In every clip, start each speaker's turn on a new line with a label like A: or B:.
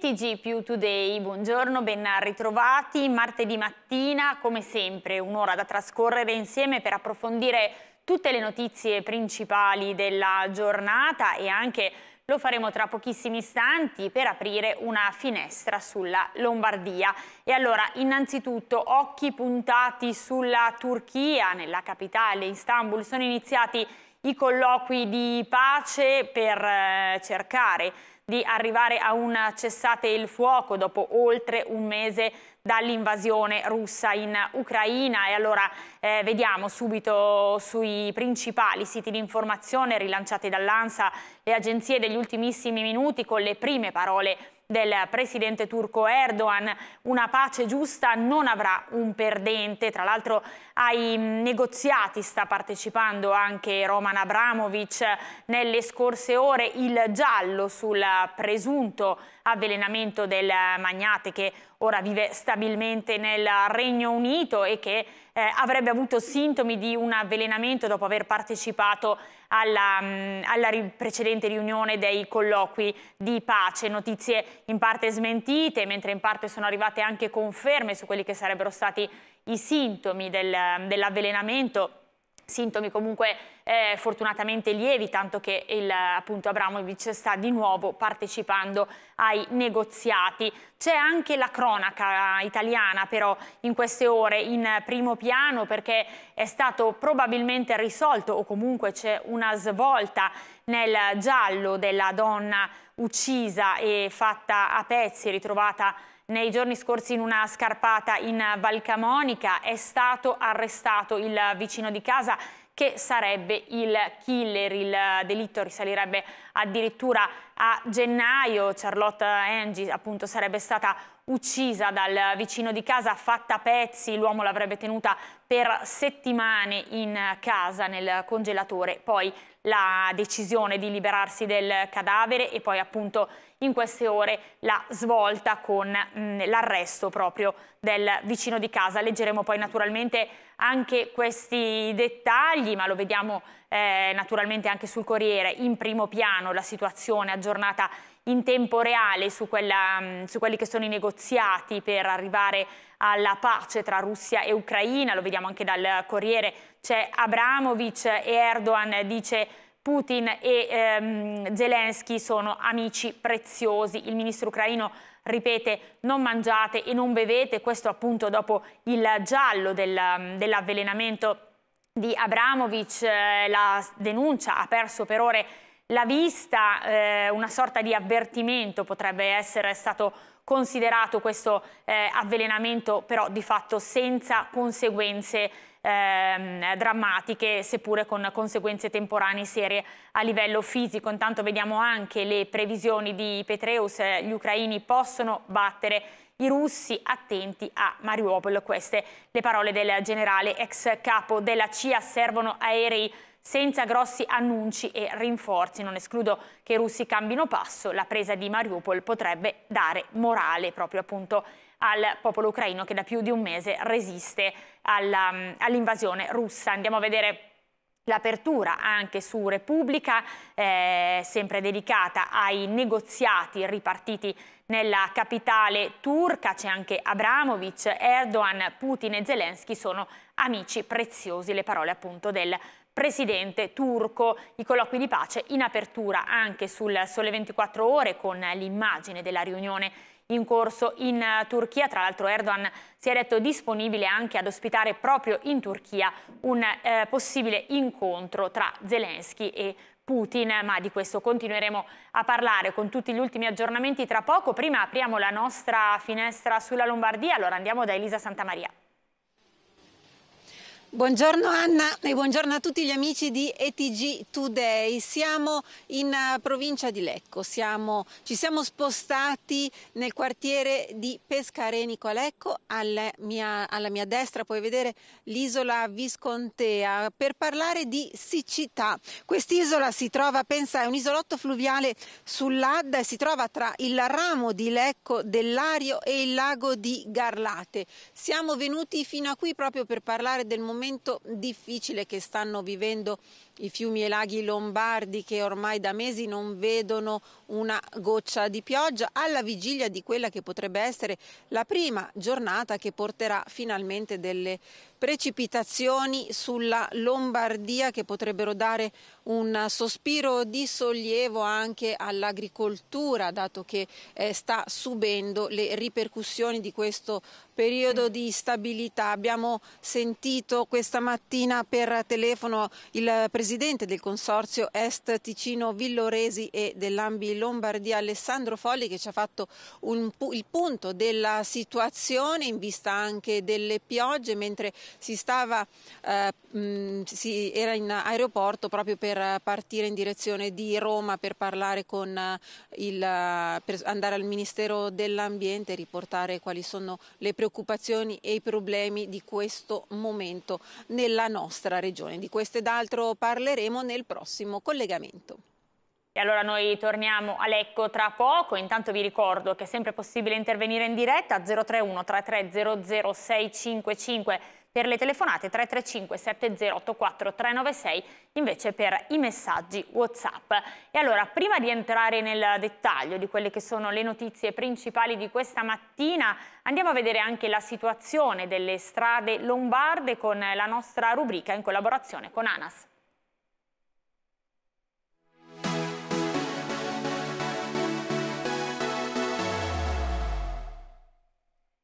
A: TG più Today, buongiorno, ben ritrovati. Martedì mattina, come sempre, un'ora da trascorrere insieme per approfondire tutte le notizie principali della giornata e anche lo faremo tra pochissimi istanti per aprire una finestra sulla Lombardia. E allora, innanzitutto, occhi puntati sulla Turchia, nella capitale Istanbul, sono iniziati i colloqui di pace per eh, cercare di arrivare a un cessate il fuoco dopo oltre un mese dall'invasione russa in Ucraina e allora eh, vediamo subito sui principali siti di informazione rilanciati dall'ANSA le agenzie degli ultimissimi minuti con le prime parole del presidente turco Erdogan. Una pace giusta non avrà un perdente. Tra l'altro ai negoziati sta partecipando anche Roman Abramovic nelle scorse ore il giallo sul presunto avvelenamento del magnate che ora vive stabilmente nel Regno Unito e che eh, avrebbe avuto sintomi di un avvelenamento dopo aver partecipato alla, mh, mm, alla ri precedente riunione dei colloqui di pace. Notizie in parte smentite, mentre in parte sono arrivate anche conferme su quelli che sarebbero stati i sintomi del, dell'avvelenamento sintomi comunque eh, fortunatamente lievi, tanto che il, appunto Abramovic sta di nuovo partecipando ai negoziati. C'è anche la cronaca italiana però in queste ore in primo piano perché è stato probabilmente risolto o comunque c'è una svolta nel giallo della donna uccisa e fatta a pezzi, ritrovata nei giorni scorsi in una scarpata in Valcamonica è stato arrestato il vicino di casa che sarebbe il killer. Il delitto risalirebbe addirittura a gennaio. Charlotte Angie appunto sarebbe stata uccisa dal vicino di casa, fatta a pezzi. L'uomo l'avrebbe tenuta per settimane in casa nel congelatore, poi la decisione di liberarsi del cadavere e poi appunto in queste ore la svolta con l'arresto proprio del vicino di casa. Leggeremo poi naturalmente anche questi dettagli, ma lo vediamo eh, naturalmente anche sul Corriere in primo piano la situazione aggiornata in tempo reale su, quella, su quelli che sono i negoziati per arrivare a alla pace tra Russia e Ucraina, lo vediamo anche dal Corriere, c'è Abramovic e Erdogan dice Putin e ehm, Zelensky sono amici preziosi. Il ministro ucraino ripete non mangiate e non bevete, questo appunto dopo il giallo del, dell'avvelenamento di Abramovic, eh, la denuncia ha perso per ore la vista, eh, una sorta di avvertimento potrebbe essere stato considerato questo eh, avvelenamento però di fatto senza conseguenze ehm, drammatiche, seppure con conseguenze temporanee serie a livello fisico. Intanto vediamo anche le previsioni di Petreus, gli ucraini possono battere i russi attenti a Mariupol. Queste le parole del generale ex capo della CIA servono aerei senza grossi annunci e rinforzi. Non escludo che i russi cambino passo, la presa di Mariupol potrebbe dare morale proprio appunto al popolo ucraino che da più di un mese resiste mm, all'invasione all russa. Andiamo a vedere L'apertura anche su Repubblica, eh, sempre dedicata ai negoziati ripartiti nella capitale turca, c'è anche Abramovic, Erdogan, Putin e Zelensky sono amici preziosi, le parole appunto del presidente turco. I colloqui di pace in apertura anche sul Sole 24 Ore con l'immagine della riunione in corso in eh, Turchia. Tra l'altro Erdogan si è detto disponibile anche ad ospitare proprio in Turchia un eh, possibile incontro tra Zelensky e Putin, ma di questo continueremo a parlare con tutti gli ultimi aggiornamenti tra poco. Prima apriamo la nostra finestra sulla Lombardia, allora andiamo da Elisa Santamaria.
B: Buongiorno Anna e buongiorno a tutti gli amici di ETG Today. Siamo in eh, provincia di Lecco, siamo, ci siamo spostati nel quartiere di Pescarenico a Lecco, alla mia, alla mia destra puoi vedere l'isola Viscontea per parlare di siccità. Quest'isola si trova, pensa, è un isolotto fluviale sull'Adda e si trova tra il ramo di Lecco dell'Ario e il lago di Garlate. Siamo venuti fino a qui proprio per parlare del momento momento difficile che stanno vivendo i fiumi e laghi lombardi che ormai da mesi non vedono una goccia di pioggia, alla vigilia di quella che potrebbe essere la prima giornata che porterà finalmente delle precipitazioni sulla Lombardia che potrebbero dare un sospiro di sollievo anche all'agricoltura, dato che eh, sta subendo le ripercussioni di questo periodo di stabilità. Abbiamo sentito questa mattina per telefono il presidente del consorzio Est Ticino Villoresi e dell'Ambi Lombardia Alessandro Folli che ci ha fatto un, il punto della situazione in vista anche delle piogge mentre si, stava, eh, mh, si era in aeroporto proprio per partire in direzione di Roma per parlare con eh, il per andare al Ministero dell'Ambiente e riportare quali sono le preoccupazioni preoccupazioni e i problemi di questo momento nella nostra regione. Di questo ed altro parleremo nel prossimo collegamento.
A: E allora noi torniamo a Lecco tra poco, intanto vi ricordo che è sempre possibile intervenire in diretta 031 33 655 per le telefonate 335 7084 396 invece per i messaggi Whatsapp. E allora prima di entrare nel dettaglio di quelle che sono le notizie principali di questa mattina andiamo a vedere anche la situazione delle strade lombarde con la nostra rubrica in collaborazione con ANAS.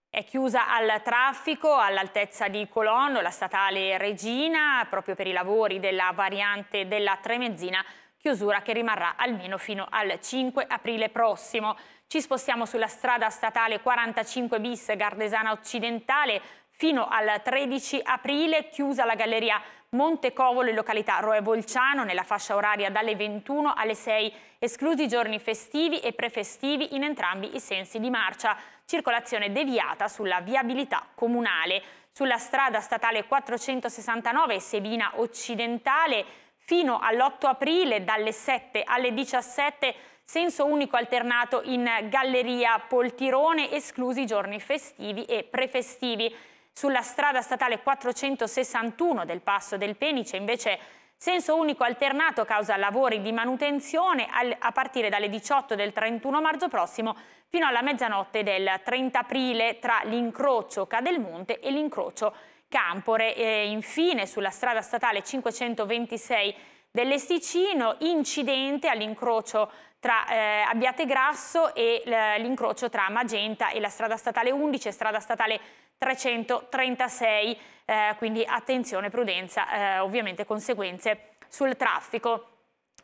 A: È chiusa al traffico all'altezza di Colonno la statale Regina proprio per i lavori della variante della Tremezzina chiusura che rimarrà almeno fino al 5 aprile prossimo. Ci spostiamo sulla strada statale 45 bis Gardesana Occidentale fino al 13 aprile, chiusa la galleria Montecovolo in località Roe Volciano nella fascia oraria dalle 21 alle 6, esclusi i giorni festivi e prefestivi in entrambi i sensi di marcia circolazione deviata sulla viabilità comunale. Sulla strada statale 469 Sevina Occidentale fino all'8 aprile dalle 7 alle 17 senso unico alternato in Galleria Poltirone esclusi i giorni festivi e prefestivi. Sulla strada statale 461 del Passo del Penice invece senso unico alternato causa lavori di manutenzione a partire dalle 18 del 31 marzo prossimo fino alla mezzanotte del 30 aprile tra l'incrocio Cadelmonte e l'incrocio Campore. E infine sulla strada statale 526 dell'Esticino, incidente all'incrocio tra eh, Abbiate Grasso e l'incrocio tra Magenta e la strada statale 11 e strada statale 336, eh, quindi attenzione, prudenza, eh, ovviamente conseguenze sul traffico.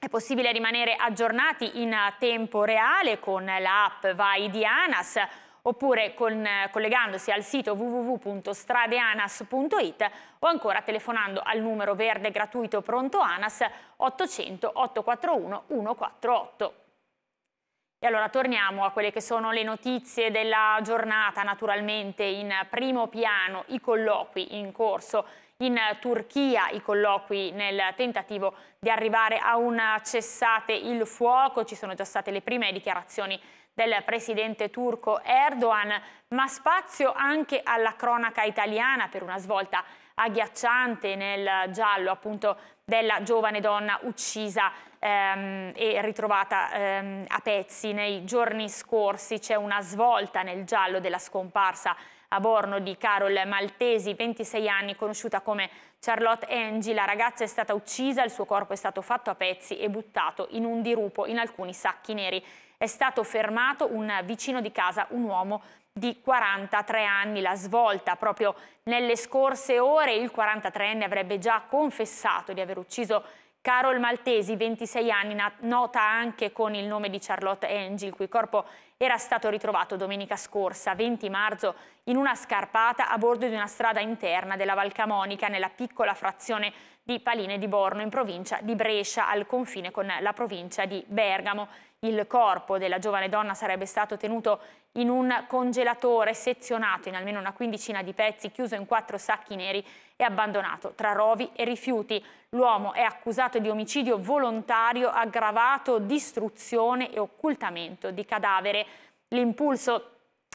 A: È possibile rimanere aggiornati in tempo reale con l'app Vai di ANAS oppure con, collegandosi al sito www.stradeanas.it o ancora telefonando al numero verde gratuito pronto ANAS 800 841 148. E allora torniamo a quelle che sono le notizie della giornata, naturalmente in primo piano i colloqui in corso in Turchia i colloqui nel tentativo di arrivare a un cessate il fuoco, ci sono già state le prime dichiarazioni del presidente turco Erdogan, ma spazio anche alla cronaca italiana per una svolta agghiacciante nel giallo appunto della giovane donna uccisa ehm, e ritrovata ehm, a pezzi nei giorni scorsi. C'è una svolta nel giallo della scomparsa a Borno di Carol Maltesi, 26 anni, conosciuta come Charlotte Angie. La ragazza è stata uccisa, il suo corpo è stato fatto a pezzi e buttato in un dirupo in alcuni sacchi neri. È stato fermato un vicino di casa, un uomo di 43 anni. La svolta proprio nelle scorse ore il 43enne avrebbe già confessato di aver ucciso Carol Maltesi, 26 anni, nota anche con il nome di Charlotte Angel, il cui corpo era stato ritrovato domenica scorsa, 20 marzo, in una scarpata a bordo di una strada interna della Valcamonica, nella piccola frazione di Paline di Borno, in provincia di Brescia, al confine con la provincia di Bergamo. Il corpo della giovane donna sarebbe stato tenuto in un congelatore sezionato in almeno una quindicina di pezzi, chiuso in quattro sacchi neri e abbandonato tra rovi e rifiuti. L'uomo è accusato di omicidio volontario, aggravato, distruzione e occultamento di cadavere. L'impulso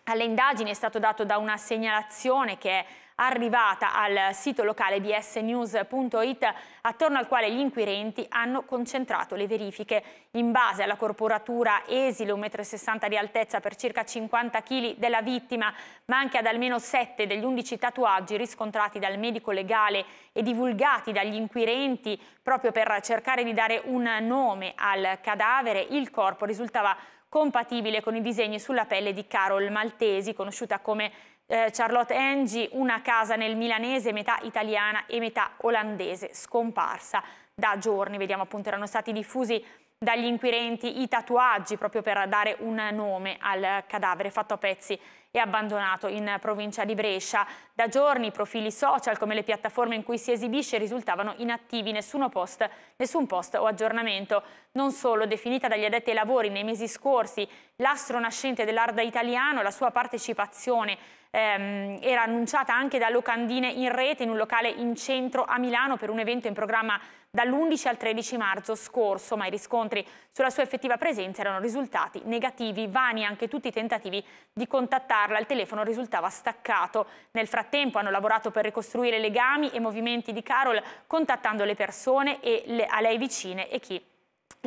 A: alle indagini è stato dato da una segnalazione che è arrivata al sito locale bsnews.it attorno al quale gli inquirenti hanno concentrato le verifiche. In base alla corporatura esile 1,60 m di altezza per circa 50 kg della vittima, ma anche ad almeno 7 degli 11 tatuaggi riscontrati dal medico legale e divulgati dagli inquirenti proprio per cercare di dare un nome al cadavere, il corpo risultava compatibile con i disegni sulla pelle di Carol Maltesi, conosciuta come eh, Charlotte Engi, una casa nel milanese, metà italiana e metà olandese, scomparsa da giorni. Vediamo appunto erano stati diffusi dagli inquirenti i tatuaggi proprio per dare un nome al cadavere fatto a pezzi e abbandonato in provincia di Brescia. Da giorni i profili social come le piattaforme in cui si esibisce risultavano inattivi, nessuno post, nessun post o aggiornamento. Non solo, definita dagli addetti ai lavori nei mesi scorsi l'astro nascente dell'arda italiano, la sua partecipazione ehm, era annunciata anche da locandine in rete in un locale in centro a Milano per un evento in programma dall'11 al 13 marzo scorso, ma i riscontri sulla sua effettiva presenza erano risultati negativi, vani anche tutti i tentativi di contattarla, il telefono risultava staccato. Nel frattempo hanno lavorato per ricostruire legami e movimenti di Carol contattando le persone e le, a lei vicine e chi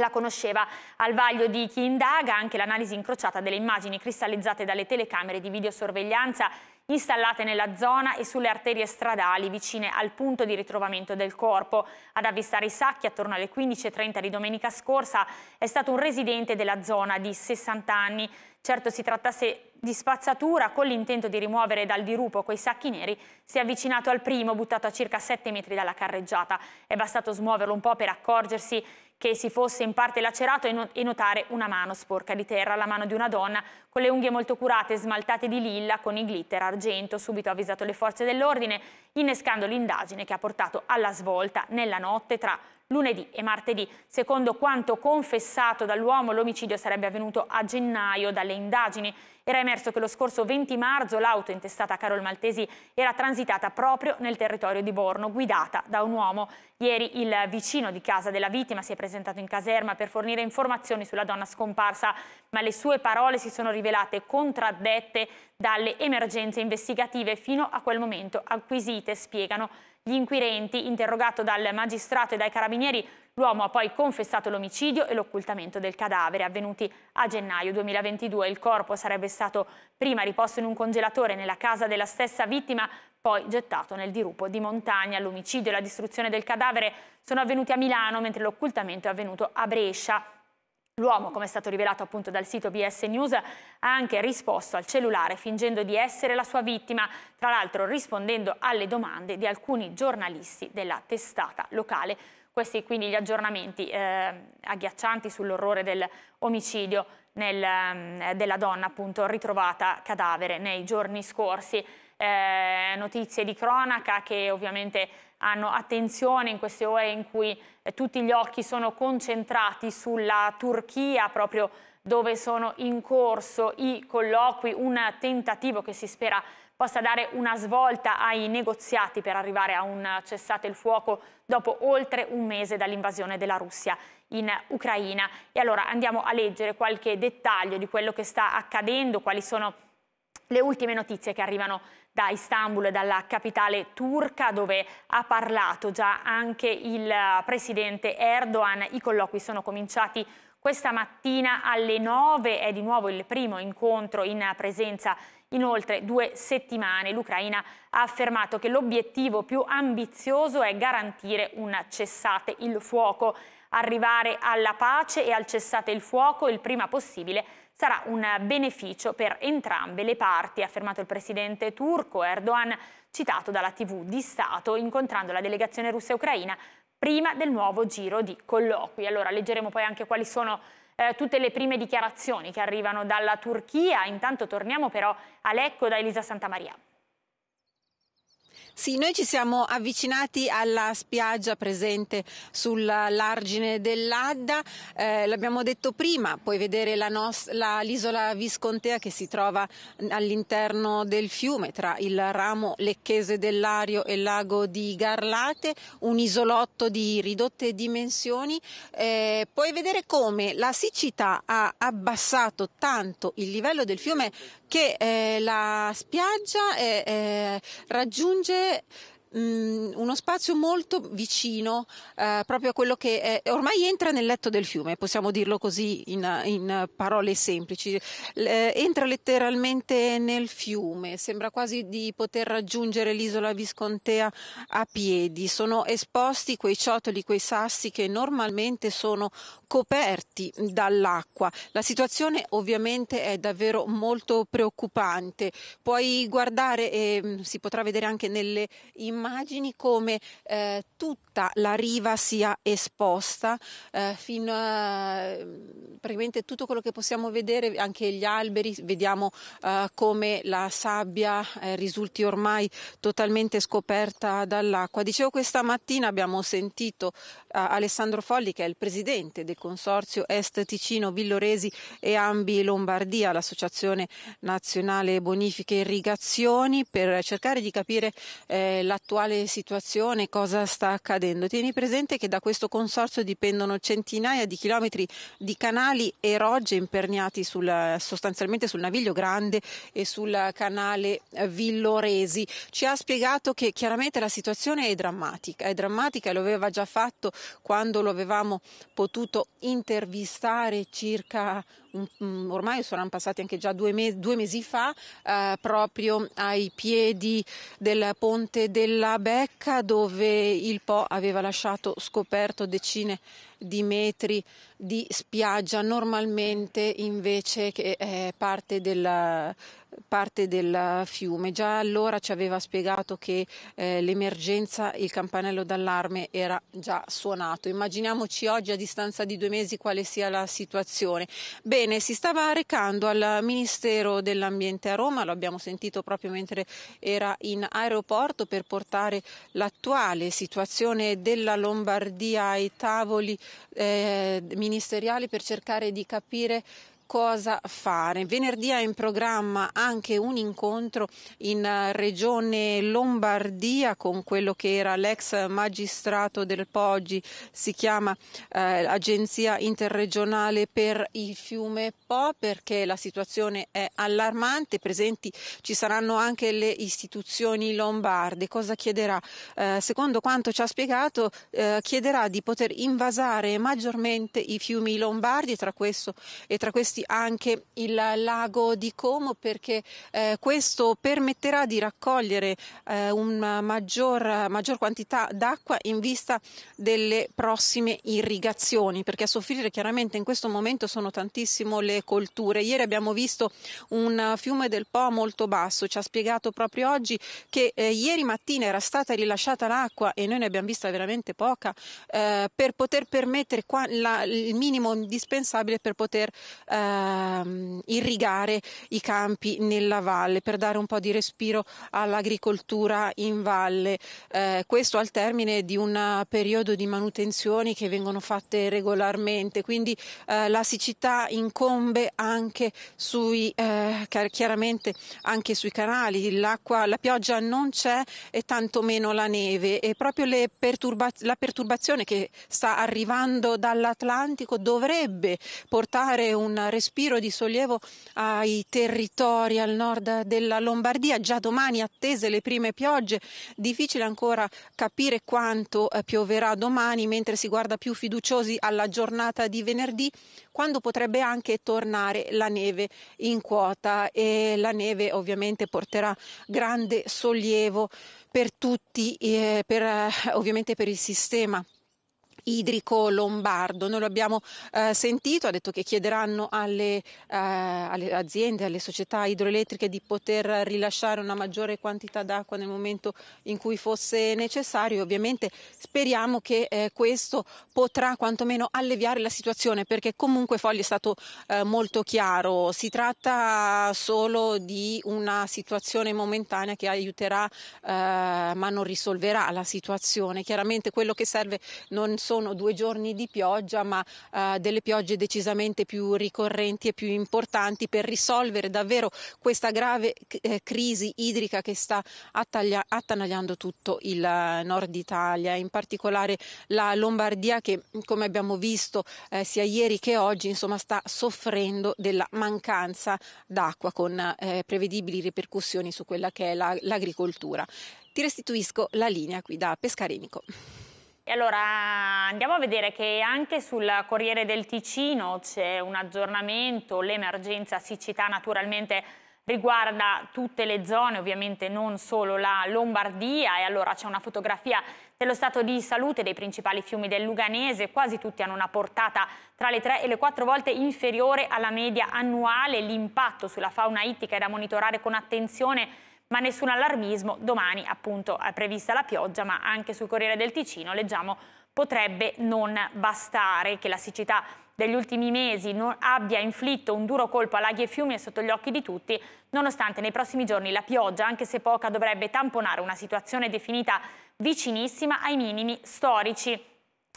A: la conosceva al vaglio di chi indaga anche l'analisi incrociata delle immagini cristallizzate dalle telecamere di videosorveglianza installate nella zona e sulle arterie stradali vicine al punto di ritrovamento del corpo. Ad avvistare i sacchi attorno alle 15.30 di domenica scorsa è stato un residente della zona di 60 anni. Certo si trattasse di spazzatura, con l'intento di rimuovere dal dirupo quei sacchi neri, si è avvicinato al primo, buttato a circa 7 metri dalla carreggiata. È bastato smuoverlo un po' per accorgersi che si fosse in parte lacerato e, notare una mano sporca di terra, la mano di una donna con le unghie molto curate e smaltate di lilla con i glitter argento. Subito avvisato le forze dell'ordine, innescando l'indagine che ha portato alla svolta nella notte tra lunedì e martedì. Secondo quanto confessato dall'uomo, l'omicidio sarebbe avvenuto a gennaio dalle indagini. Era emerso che lo scorso 20 marzo l'auto intestata a Carol Maltesi era transitata proprio nel territorio di Borno, guidata da un uomo. Ieri il vicino di casa della vittima si è presentato in caserma per fornire informazioni sulla donna scomparsa, ma le sue parole si sono rivelate contraddette dalle emergenze investigative fino a quel momento acquisite, spiegano gli inquirenti. Interrogato dal magistrato e dai carabinieri, l'uomo ha poi confessato l'omicidio e l'occultamento del cadavere avvenuti a gennaio 2022. Il corpo sarebbe stato prima riposto in un congelatore nella casa della stessa vittima, poi gettato nel dirupo di montagna. L'omicidio e la distruzione del cadavere sono avvenuti a Milano, mentre l'occultamento è avvenuto a Brescia. L'uomo, come è stato rivelato appunto dal sito BS News, ha anche risposto al cellulare fingendo di essere la sua vittima, tra l'altro rispondendo alle domande di alcuni giornalisti della testata locale. Questi quindi gli aggiornamenti eh, agghiaccianti sull'orrore dell'omicidio eh, della donna appunto ritrovata cadavere nei giorni scorsi. Eh, notizie di cronaca che ovviamente hanno attenzione in queste ore in cui eh, tutti gli occhi sono concentrati sulla Turchia, proprio dove sono in corso i colloqui, un tentativo che si spera possa dare una svolta ai negoziati per arrivare a un cessate il fuoco dopo oltre un mese dall'invasione della Russia in Ucraina. E allora andiamo a leggere qualche dettaglio di quello che sta accadendo, quali sono le ultime notizie che arrivano da Istanbul, dalla capitale turca, dove ha parlato già anche il eh, presidente Erdogan. I colloqui sono cominciati questa mattina alle 9 è di nuovo il primo incontro in presenza in oltre due settimane. L'Ucraina ha affermato che l'obiettivo più ambizioso è garantire un cessate il fuoco, arrivare alla pace e al cessate il fuoco il prima possibile sarà un beneficio per entrambe le parti, ha affermato il presidente turco Erdogan, citato dalla TV di Stato, incontrando la delegazione russa e ucraina prima del nuovo giro di colloqui. Allora leggeremo poi anche quali sono eh, tutte le prime dichiarazioni che arrivano dalla Turchia. Intanto torniamo però a Lecco da Elisa Santamaria. Sì, noi
B: ci siamo avvicinati alla spiaggia presente sull'argine dell'Adda, eh, l'abbiamo detto prima, puoi vedere l'isola Viscontea che si trova all'interno del fiume tra il ramo lecchese dell'Ario e il lago di Garlate, un isolotto di ridotte dimensioni. Eh, puoi vedere come la siccità ha abbassato tanto il livello del fiume che eh, la spiaggia eh, eh, raggiunge で Mm, uno spazio molto vicino eh, proprio a quello che è, ormai entra nel letto del fiume, possiamo dirlo così in, in parole semplici, eh, entra letteralmente nel fiume, sembra quasi di poter raggiungere l'isola Viscontea a piedi, sono esposti quei ciotoli, quei sassi che normalmente sono coperti dall'acqua. La situazione ovviamente è davvero molto preoccupante, puoi guardare e eh, si potrà vedere anche nelle immagini immagini come eh, tutta la riva sia esposta, eh, fino a eh, praticamente tutto quello che possiamo vedere, anche gli alberi, vediamo eh, come la sabbia eh, risulti ormai totalmente scoperta dall'acqua. Dicevo questa mattina abbiamo sentito eh, Alessandro Folli che è il presidente del Consorzio Est Ticino Villoresi e Ambi Lombardia, l'associazione nazionale bonifiche e irrigazioni per cercare di capire eh, la l'attuale situazione, cosa sta accadendo. Tieni presente che da questo consorzio dipendono centinaia di chilometri di canali e rogge imperniati sul, sostanzialmente sul Naviglio Grande e sul canale Villoresi. Ci ha spiegato che chiaramente la situazione è drammatica, è drammatica e lo aveva già fatto quando lo avevamo potuto intervistare circa Mm, ormai saranno passati anche già due mesi, due mesi fa, eh, proprio ai piedi del ponte della Becca dove il Po aveva lasciato scoperto decine di metri di spiaggia normalmente invece che è eh, parte della, parte del fiume. Già allora ci aveva spiegato che eh, l'emergenza, il campanello d'allarme era già suonato. Immaginiamoci oggi a distanza di due mesi quale sia la situazione. Bene, si stava recando al Ministero dell'Ambiente a Roma, lo abbiamo sentito proprio mentre era in aeroporto per portare l'attuale situazione della Lombardia ai tavoli eh, ministeriali per cercare di capire cosa fare. Venerdì è in programma anche un incontro in eh, regione Lombardia con quello che era l'ex magistrato del Poggi, si chiama eh, Agenzia Interregionale per il fiume Po perché la situazione è allarmante, presenti ci saranno anche le istituzioni lombarde. Cosa chiederà? Eh, secondo quanto ci ha spiegato eh, chiederà di poter invasare maggiormente i fiumi lombardi tra, questo, e tra questi interessi anche il lago di Como perché eh, questo permetterà di raccogliere eh, una maggior, maggior quantità d'acqua in vista delle prossime irrigazioni perché a soffrire chiaramente in questo momento sono tantissimo le colture. Ieri abbiamo visto un fiume del Po molto basso, ci ha spiegato proprio oggi che eh, ieri mattina era stata rilasciata l'acqua e noi ne abbiamo vista veramente poca eh, per poter permettere qua, la, il minimo indispensabile per poter eh, ehm, irrigare i campi nella valle per dare un po' di respiro all'agricoltura in valle. Eh, questo al termine di un periodo di manutenzioni che vengono fatte regolarmente, quindi eh, la siccità incombe anche sui, eh, chiaramente anche sui canali, l'acqua, la pioggia non c'è e tantomeno la neve e proprio perturbaz- la perturbazione che sta arrivando dall'Atlantico dovrebbe portare un respiro di sollievo ai territori al nord della Lombardia. Già domani attese le prime piogge, difficile ancora capire quanto eh, pioverà domani, mentre si guarda più fiduciosi alla giornata di venerdì, quando potrebbe anche tornare la neve in quota e la neve ovviamente porterà grande sollievo per tutti, eh, per, eh, ovviamente per il sistema idrico lombardo. Noi lo abbiamo eh, sentito, ha detto che chiederanno alle, eh, alle, aziende, alle società idroelettriche di poter rilasciare una maggiore quantità d'acqua nel momento in cui fosse necessario. Ovviamente speriamo che eh, questo potrà quantomeno alleviare la situazione perché comunque Fogli è stato eh, molto chiaro, si tratta solo di una situazione momentanea che aiuterà eh, ma non risolverà la situazione. Chiaramente quello che serve non sono sono due giorni di pioggia, ma eh, delle piogge decisamente più ricorrenti e più importanti per risolvere davvero questa grave eh, crisi idrica che sta attaglia- attanagliando tutto il eh, nord Italia, in particolare la Lombardia che come abbiamo visto eh, sia ieri che oggi insomma, sta soffrendo della mancanza d'acqua con eh, prevedibili ripercussioni su quella che è la- l'agricoltura. Ti restituisco la linea qui da Pescarenico.
A: E allora andiamo a vedere che anche sul Corriere del Ticino c'è un aggiornamento, l'emergenza siccità naturalmente riguarda tutte le zone, ovviamente non solo la Lombardia e allora c'è una fotografia dello stato di salute dei principali fiumi del Luganese, quasi tutti hanno una portata tra le tre e le quattro volte inferiore alla media annuale, l'impatto sulla fauna ittica è da monitorare con attenzione ma nessun allarmismo. Domani appunto è prevista la pioggia, ma anche sul Corriere del Ticino leggiamo potrebbe non bastare che la siccità degli ultimi mesi non abbia inflitto un duro colpo a laghi e fiumi e sotto gli occhi di tutti, nonostante nei prossimi giorni la pioggia, anche se poca, dovrebbe tamponare una situazione definita vicinissima ai minimi storici.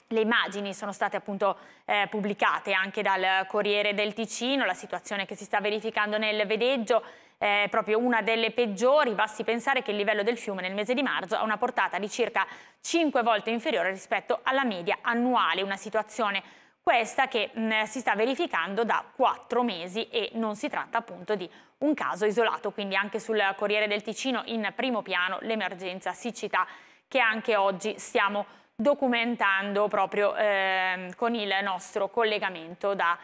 A: Le immagini sono state appunto eh, pubblicate anche dal Corriere del Ticino, la situazione che si sta verificando nel Vedeggio, eh, proprio una delle peggiori. Basti pensare che il livello del fiume nel mese di marzo ha una portata di circa 5 volte inferiore rispetto alla media annuale, una situazione questa che mh, mm, si sta verificando da quattro mesi e non si tratta appunto di un caso isolato, quindi anche sul Corriere del Ticino in primo piano l'emergenza siccità che anche oggi stiamo documentando proprio eh, con il nostro collegamento da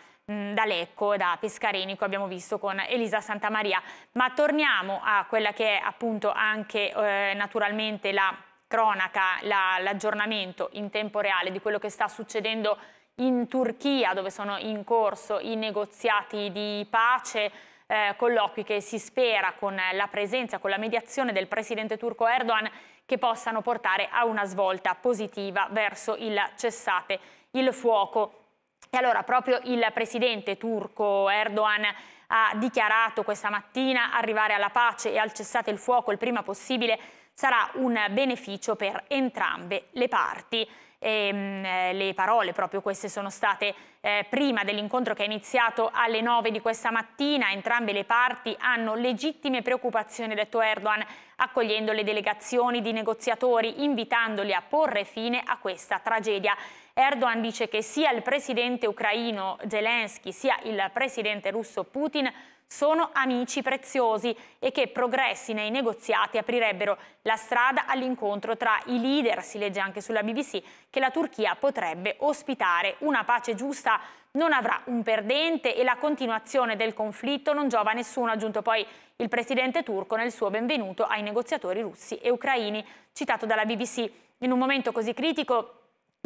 A: da Lecco, da Pescarini, che abbiamo visto con Elisa Santamaria. Ma torniamo a quella che è appunto anche eh, naturalmente la cronaca, l'aggiornamento la, in tempo reale di quello che sta succedendo in Turchia, dove sono in corso i negoziati di pace. Eh, colloqui che si spera con la presenza, con la mediazione del presidente turco Erdogan che possano portare a una svolta positiva verso il cessate il fuoco. E allora proprio il presidente turco Erdogan ha dichiarato questa mattina arrivare alla pace e al cessate il fuoco il prima possibile sarà un beneficio per entrambe le parti. E, ehm, mh, eh, le parole proprio queste sono state eh, prima dell'incontro che è iniziato alle 9 di questa mattina. Entrambe le parti hanno legittime preoccupazioni, ha detto Erdogan, accogliendo le delegazioni di negoziatori, invitandoli a porre fine a questa tragedia. Erdogan dice che sia il presidente ucraino Zelensky sia il presidente russo Putin sono amici preziosi e che progressi nei negoziati aprirebbero la strada all'incontro tra i leader, si legge anche sulla BBC, che la Turchia potrebbe ospitare. Una pace giusta non avrà un perdente e la continuazione del conflitto non giova a nessuno, ha aggiunto poi il presidente turco nel suo benvenuto ai negoziatori russi e ucraini, citato dalla BBC. In un momento così critico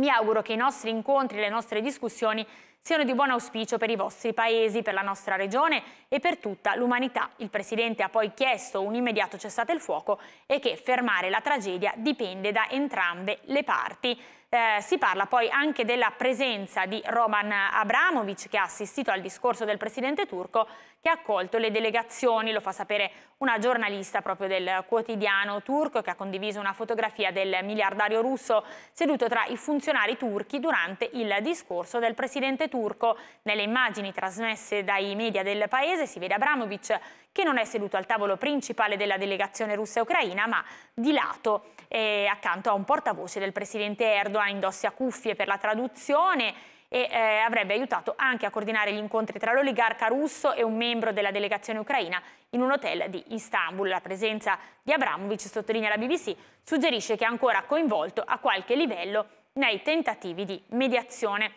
A: mi auguro che i nostri incontri e le nostre discussioni siano di buon auspicio per i vostri paesi, per la nostra regione e per tutta l'umanità. Il Presidente ha poi chiesto un immediato cessate il fuoco e che fermare la tragedia dipende da entrambe le parti. Eh, si parla poi anche della presenza di Roman Abramovic che ha assistito al discorso del Presidente turco che ha accolto le delegazioni, lo fa sapere una giornalista proprio del quotidiano turco che ha condiviso una fotografia del miliardario russo seduto tra i funzionari turchi durante il discorso del presidente turco. Nelle immagini trasmesse dai media del paese si vede Abramovic che non è seduto al tavolo principale della delegazione russa ucraina ma di lato eh, accanto a un portavoce del presidente Erdogan indossi a cuffie per la traduzione e eh, avrebbe aiutato anche a coordinare gli incontri tra l'oligarca russo e un membro della delegazione ucraina in un hotel di Istanbul. La presenza di Abramovic, sottolinea la BBC, suggerisce che è ancora coinvolto a qualche livello nei tentativi di mediazione.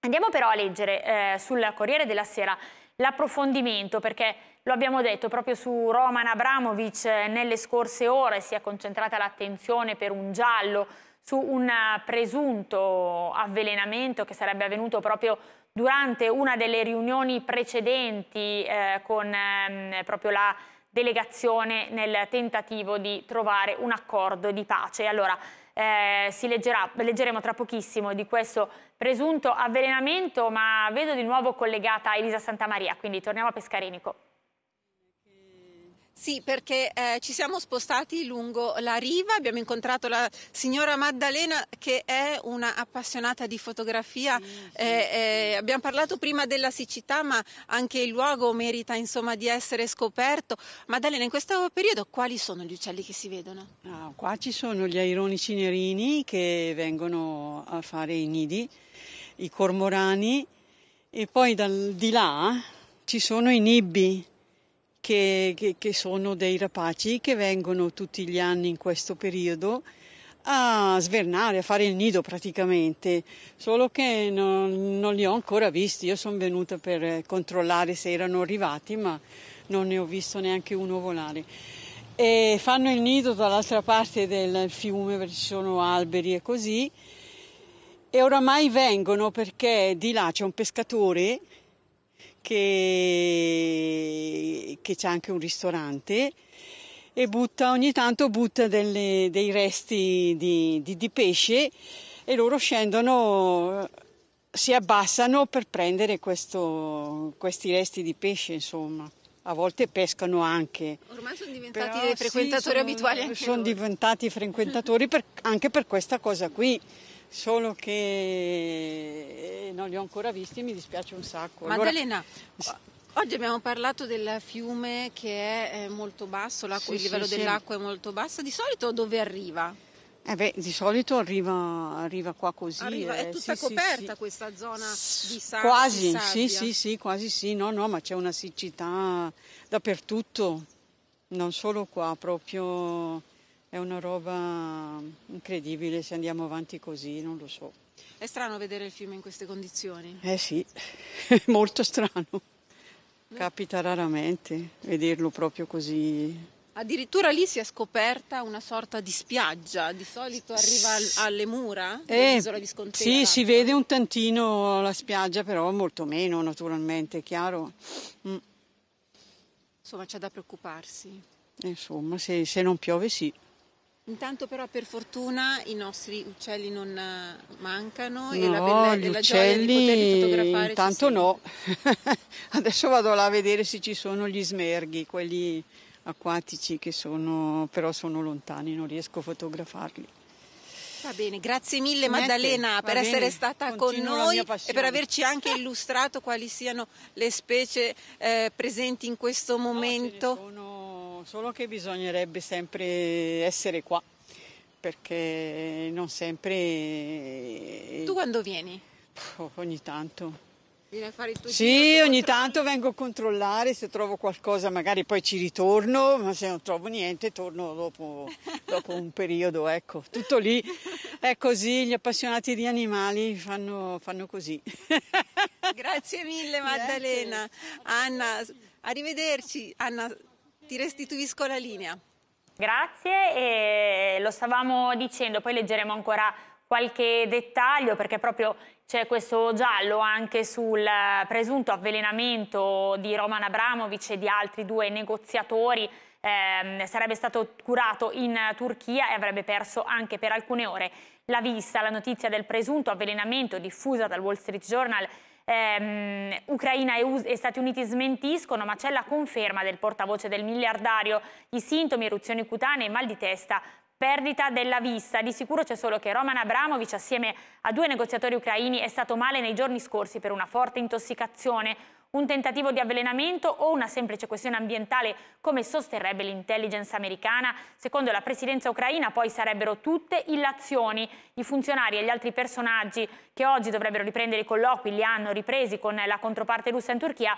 A: Andiamo però a leggere eh, sul Corriere della Sera l'approfondimento perché lo abbiamo detto proprio su Roman Abramovic eh, nelle scorse ore si è concentrata l'attenzione per un giallo su un presunto avvelenamento che sarebbe avvenuto proprio durante una delle riunioni precedenti eh, con ehm, proprio la delegazione nel tentativo di trovare un accordo di pace. Allora, eh, si leggerà, leggeremo tra pochissimo di questo presunto avvelenamento, ma vedo di nuovo collegata Elisa Santamaria, quindi torniamo a Pescarinico.
B: Sì, perché eh, ci siamo spostati lungo la riva, abbiamo incontrato la signora Maddalena che è una appassionata di fotografia, sì, eh, sì. Eh, abbiamo parlato prima della siccità ma anche il luogo merita insomma, di essere scoperto. Maddalena, in questo periodo quali sono gli uccelli che si vedono? Ah,
C: qua ci sono gli aironi cinerini che vengono a fare i nidi, i cormorani e poi dal, di là ci sono i nibbi che, che, che sono dei rapaci che vengono tutti gli anni in questo periodo a svernare, a fare il nido praticamente, solo che non, non li ho ancora visti. Io sono venuta per controllare se erano arrivati, ma non ne ho visto neanche uno volare. E fanno il nido dall'altra parte del fiume, perché ci sono alberi e così. E oramai vengono perché di là c'è un pescatore che, che c'è anche un ristorante e butta, ogni tanto butta delle, dei resti di, di, di pesce e loro scendono, si abbassano per prendere questo, questi resti di pesce, insomma. A volte pescano anche.
B: Ormai sono diventati Però, dei frequentatori sì, sono, abituali anche Sono loro.
C: diventati frequentatori per, anche per questa cosa qui solo che eh, non li ho ancora
B: visti mi dispiace un sacco. Maddalena, allora... oggi abbiamo parlato del fiume che è molto basso, sì, il livello sì, dell'acqua sì. è molto basso, di solito dove arriva? Eh
C: beh, di solito arriva, arriva qua così. Arriva, è eh, tutta sì,
B: coperta sì, questa sì. zona di
A: sabbia. Quasi, di sabbia. sì, sì, sì,
C: quasi sì. No, no, ma c'è una siccità dappertutto, non solo qua, proprio è una roba incredibile, se andiamo avanti così, non lo so.
B: È strano vedere il fiume in queste condizioni?
C: Eh sì, è molto strano. Capita raramente vederlo proprio così
B: Addirittura lì si è scoperta una sorta di spiaggia, di solito arriva alle mura eh, dell'isola eh, Viscontena. Sì, si
C: vede un tantino la spiaggia, però molto meno naturalmente, chiaro. Mm.
B: Insomma, c'è da preoccuparsi.
C: Insomma, se, se non piove sì.
B: Intanto però per fortuna i nostri uccelli non eh, mancano no, e la bella bellezza gli uccelli, fotografare. Intanto
C: no, adesso vado là a vedere se ci sono gli smerghi, quelli acquatici che sono, però sono lontani, non riesco a fotografarli.
B: Va bene, grazie mille Maddalena per bene, essere stata con noi e per averci anche illustrato quali siano le specie eh, presenti in questo momento. No,
C: solo che bisognerebbe sempre essere qua, perché non sempre... Tu
B: quando vieni?
C: Oh, ogni tanto.
B: Vieni a fare il tuo Sì,
C: ogni tanto vengo a controllare se trovo qualcosa, magari poi ci ritorno, ma se non trovo niente torno dopo, dopo un periodo, ecco. Tutto lì è così, gli appassionati di animali fanno, fanno così.
B: Grazie mille Maddalena. Grazie. Anna, arrivederci. Anna ti restituisco la linea.
A: Grazie, e lo stavamo dicendo, poi leggeremo ancora qualche dettaglio perché proprio c'è questo giallo anche sul presunto avvelenamento di Roman Abramovic e di altri due negoziatori eh, sarebbe stato curato in Turchia e avrebbe perso anche per alcune ore la vista. La notizia del presunto avvelenamento diffusa dal Wall Street Journal ehm, Ucraina e, e, Stati Uniti smentiscono, ma c'è la conferma del portavoce del miliardario, i sintomi, eruzioni cutanee, mal di testa, perdita della vista. Di sicuro c'è solo che Roman Abramovic, assieme a due negoziatori ucraini, è stato male nei giorni scorsi per una forte intossicazione un tentativo di avvelenamento o una semplice questione ambientale, come sosterrebbe l'intelligence americana. Secondo la presidenza ucraina poi sarebbero tutte illazioni. I funzionari e gli altri personaggi che oggi dovrebbero riprendere i colloqui li hanno ripresi con la controparte russa in Turchia,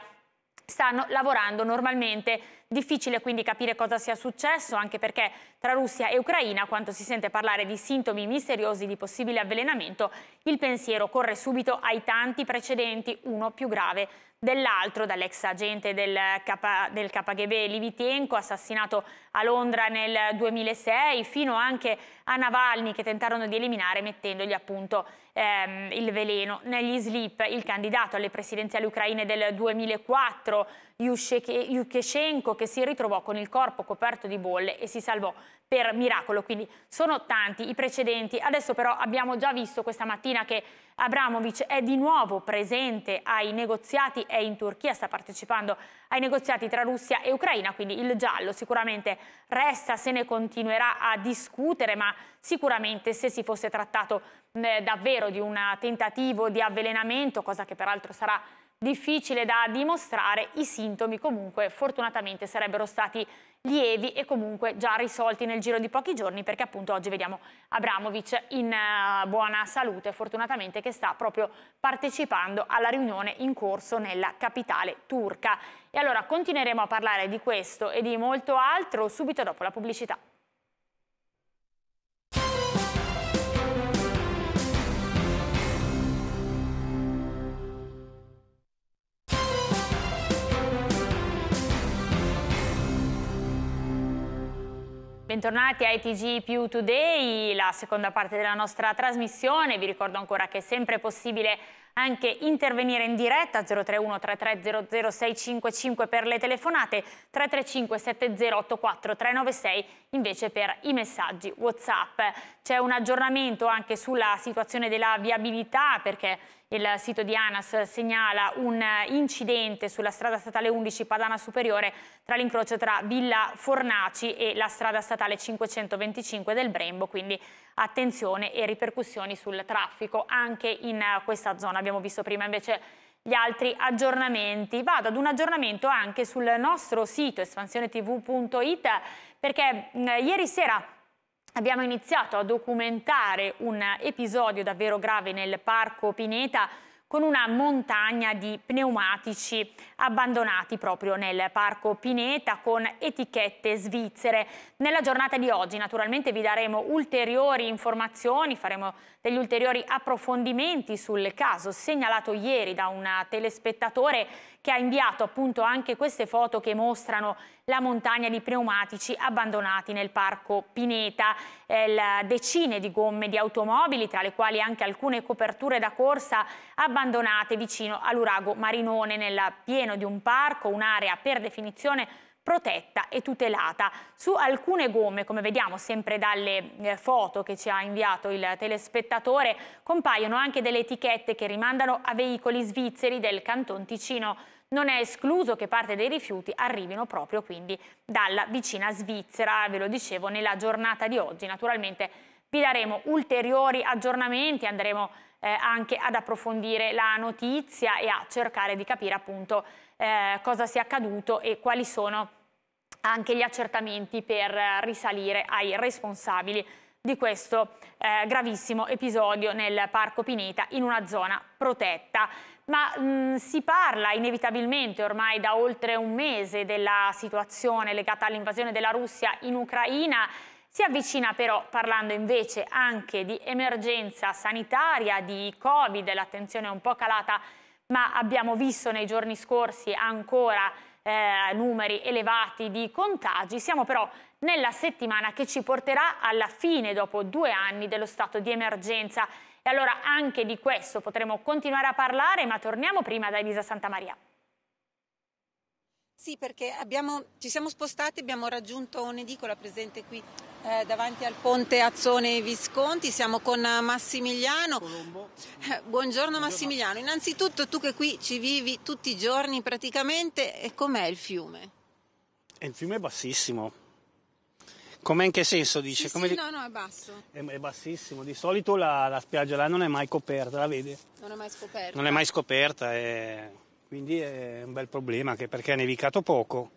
A: stanno lavorando normalmente. Difficile quindi capire cosa sia successo, anche perché tra Russia e Ucraina, quando si sente parlare di sintomi misteriosi di possibile avvelenamento, il pensiero corre subito ai tanti precedenti, uno più grave dell'altro, dall'ex agente del, K, del KGB Livitenko, assassinato a Londra nel 2006, fino anche a Navalny che tentarono di eliminare mettendogli appunto ehm, il veleno negli slip, il candidato alle presidenziali ucraine del 2004, Yushchenko che si ritrovò con il corpo coperto di bolle e si salvò per miracolo. Quindi sono tanti i precedenti. Adesso però abbiamo già visto questa mattina che Abramovic è di nuovo presente ai negoziati, è in Turchia, sta partecipando ai negoziati tra Russia e Ucraina, quindi il giallo sicuramente resta, se ne continuerà a discutere, ma sicuramente se si fosse trattato eh, davvero di un tentativo di avvelenamento, cosa che peraltro sarà difficile da dimostrare, i sintomi comunque fortunatamente sarebbero stati lievi e comunque già risolti nel giro di pochi giorni perché appunto oggi vediamo Abramovic in eh, buona salute fortunatamente che sta proprio partecipando alla riunione in corso nella capitale turca. E allora continueremo a parlare di questo e di molto altro subito dopo la pubblicità. Bentornati a ITG Più Today, la seconda parte della nostra trasmissione. Vi ricordo ancora che è sempre possibile anche intervenire in diretta 031 33 655 per le telefonate, 335 70 84 396 invece per i messaggi WhatsApp. C'è un aggiornamento anche sulla situazione della viabilità perché il sito di ANAS segnala un incidente sulla strada statale 11 Padana Superiore tra l'incrocio tra Villa Fornaci e la strada statale 525 del Brembo, quindi attenzione e ripercussioni sul traffico anche in eh, questa zona. Abbiamo visto prima invece gli altri aggiornamenti. Vado ad un aggiornamento anche sul nostro sito espansionetv.it perché eh, ieri sera abbiamo iniziato a documentare un episodio davvero grave nel parco Pineta con una montagna di pneumatici abbandonati proprio nel parco Pineta con etichette svizzere. Nella giornata di oggi naturalmente vi daremo ulteriori informazioni, faremo degli ulteriori approfondimenti sul caso segnalato ieri da un telespettatore che ha inviato appunto anche queste foto che mostrano la montagna di pneumatici abbandonati nel parco Pineta, eh, decine di gomme di automobili, tra le quali anche alcune coperture da corsa abbandonate vicino all'Urago Marinone, nel pieno di un parco, un'area per definizione protetta e tutelata. Su alcune gomme, come vediamo sempre dalle eh, foto che ci ha inviato il telespettatore, compaiono anche delle etichette che rimandano a veicoli svizzeri del Canton Ticino non è escluso che parte dei rifiuti arrivino proprio quindi dalla vicina Svizzera, ve lo dicevo, nella giornata di oggi. Naturalmente vi daremo ulteriori aggiornamenti, andremo eh, anche ad approfondire la notizia e a cercare di capire appunto eh, cosa sia accaduto e quali sono anche gli accertamenti per risalire ai responsabili di questo eh, gravissimo episodio nel Parco Pineta in una zona protetta ma mh, si parla inevitabilmente ormai da oltre un mese della situazione legata all'invasione della Russia in Ucraina. Si avvicina però parlando invece anche di emergenza sanitaria, di Covid, l'attenzione è un po' calata, ma abbiamo visto nei giorni scorsi ancora eh, numeri elevati di contagi. Siamo però nella settimana che ci porterà alla fine, dopo due anni, dello stato di emergenza e allora anche di questo potremo continuare a parlare, ma torniamo prima da Elisa Santa Maria. Sì,
B: perché abbiamo, ci siamo spostati, abbiamo raggiunto un'edicola presente qui eh, davanti al
A: ponte Azzone Visconti,
B: siamo con Massimiliano. Eh, buongiorno, Buongiorno Massimiliano, innanzitutto tu che qui ci vivi tutti i giorni praticamente, com'è il fiume?
D: Il fiume è bassissimo, come in che senso dice? Sì, Come sì, di... no,
B: no, è basso.
D: È, è bassissimo. Di solito la, la, spiaggia là non è mai coperta, la vede?
B: Non è mai scoperta. Non è mai
D: scoperta, è... quindi è un bel problema anche perché ha nevicato poco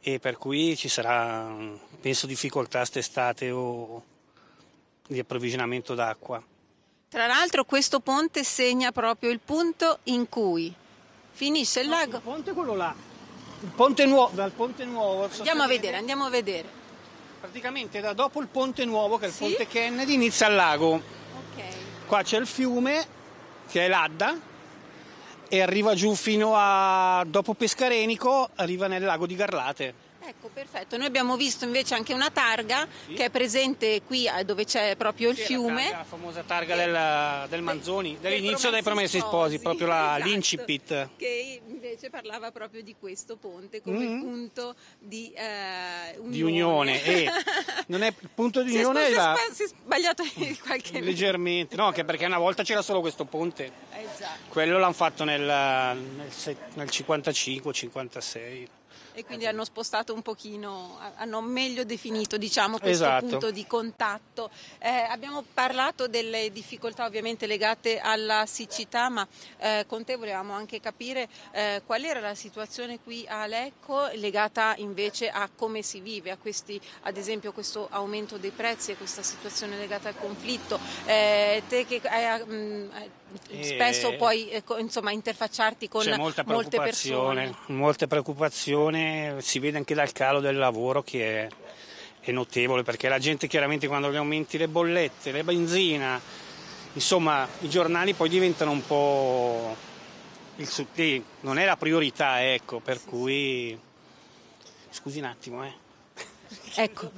D: e per cui ci sarà, penso, difficoltà st'estate o di approvvigionamento d'acqua.
B: Tra l'altro questo ponte segna proprio il punto in
D: cui finisce il lago. No, il ponte è quello là. Il ponte nuovo, dal ponte nuovo. Andiamo a vedere, andiamo a vedere. Praticamente da dopo il ponte nuovo, che è il sì? ponte Kennedy, inizia il lago. Okay. Qua c'è il fiume, che è l'Adda, e arriva giù fino a, dopo Pescarenico, arriva nel lago di Garlate.
B: Ecco, perfetto. Noi abbiamo visto invece anche una targa sì. che è presente qui eh, dove c'è proprio il fiume. La, targa, la
D: famosa targa e... del, del, Manzoni, dell'inizio dei Promessi Sposi, sposi proprio la, esatto, l'incipit.
B: Che invece parlava proprio di questo ponte come mm-hmm. punto di, eh, unione. Di unione. Eh,
D: è, il punto di unione è, sp- la...
B: si è sbagliato in qualche Leggermente,
D: no, perché una volta c'era solo questo ponte. Esatto. Quello l'hanno fatto nel, nel, nel 55-56.
B: E quindi hanno spostato un pochino, hanno meglio definito diciamo, questo esatto. punto di contatto. Eh, abbiamo parlato delle difficoltà ovviamente legate alla siccità, ma eh, con te volevamo anche capire eh, qual era la situazione qui a Lecco legata invece a come si vive, a questi, ad esempio questo aumento dei prezzi e questa situazione legata al conflitto. Eh, te che hai, mh, mm, spesso puoi ecco, insomma, interfacciarti con molta molte persone.
D: Molte preoccupazioni, si vede anche dal calo del lavoro che è, è notevole perché la gente chiaramente quando le aumenti le bollette, le benzina, insomma i giornali poi diventano un po' il, non è la priorità, ecco, per sì, cui scusi un attimo, eh.
B: Ecco.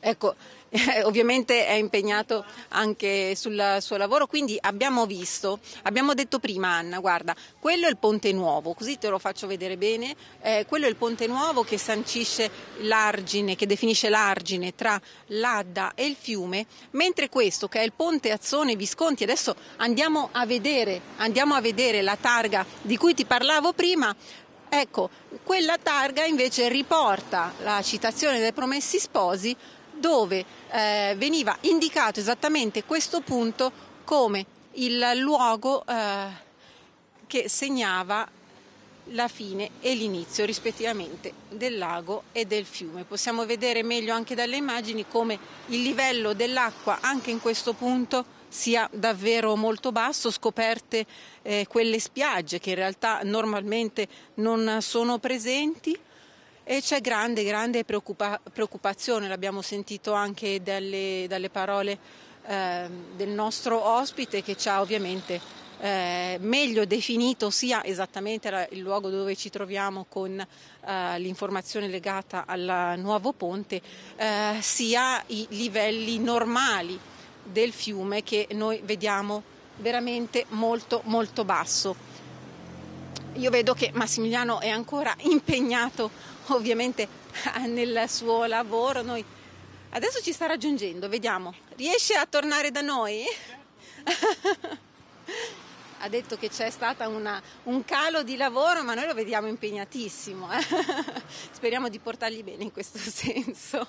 B: Ecco, eh, ovviamente è impegnato anche sul suo lavoro, quindi abbiamo visto, abbiamo detto prima Anna, guarda, quello è il ponte nuovo, così te lo faccio vedere bene, eh, quello è il ponte nuovo che sancisce l'argine, che definisce l'argine tra l'Adda e il fiume, mentre questo che è il ponte Azzone Visconti, adesso andiamo a vedere, andiamo a vedere la targa di cui ti parlavo prima, Ecco, quella targa invece riporta la citazione dei Promessi Sposi dove eh, veniva indicato esattamente questo punto come il luogo eh, che segnava la fine e l'inizio rispettivamente del lago e del fiume. Possiamo vedere meglio anche dalle immagini come il livello dell'acqua anche in questo punto sia davvero molto basso, scoperte eh, quelle spiagge che in realtà normalmente non sono presenti e c'è grande, grande preoccupa- preoccupazione, l'abbiamo sentito anche dalle, dalle parole eh, del nostro ospite che ci ha ovviamente eh, meglio definito sia esattamente il luogo dove ci troviamo con eh, l'informazione legata al nuovo ponte, eh, sia i livelli normali del fiume che noi vediamo veramente molto molto basso. Io vedo che Massimiliano è ancora impegnato ovviamente nel suo lavoro. Noi adesso ci sta raggiungendo, vediamo. Riesce a tornare da noi? ha detto che c'è stato un calo di lavoro, ma noi lo vediamo impegnatissimo. Eh? Speriamo di portargli bene in questo senso.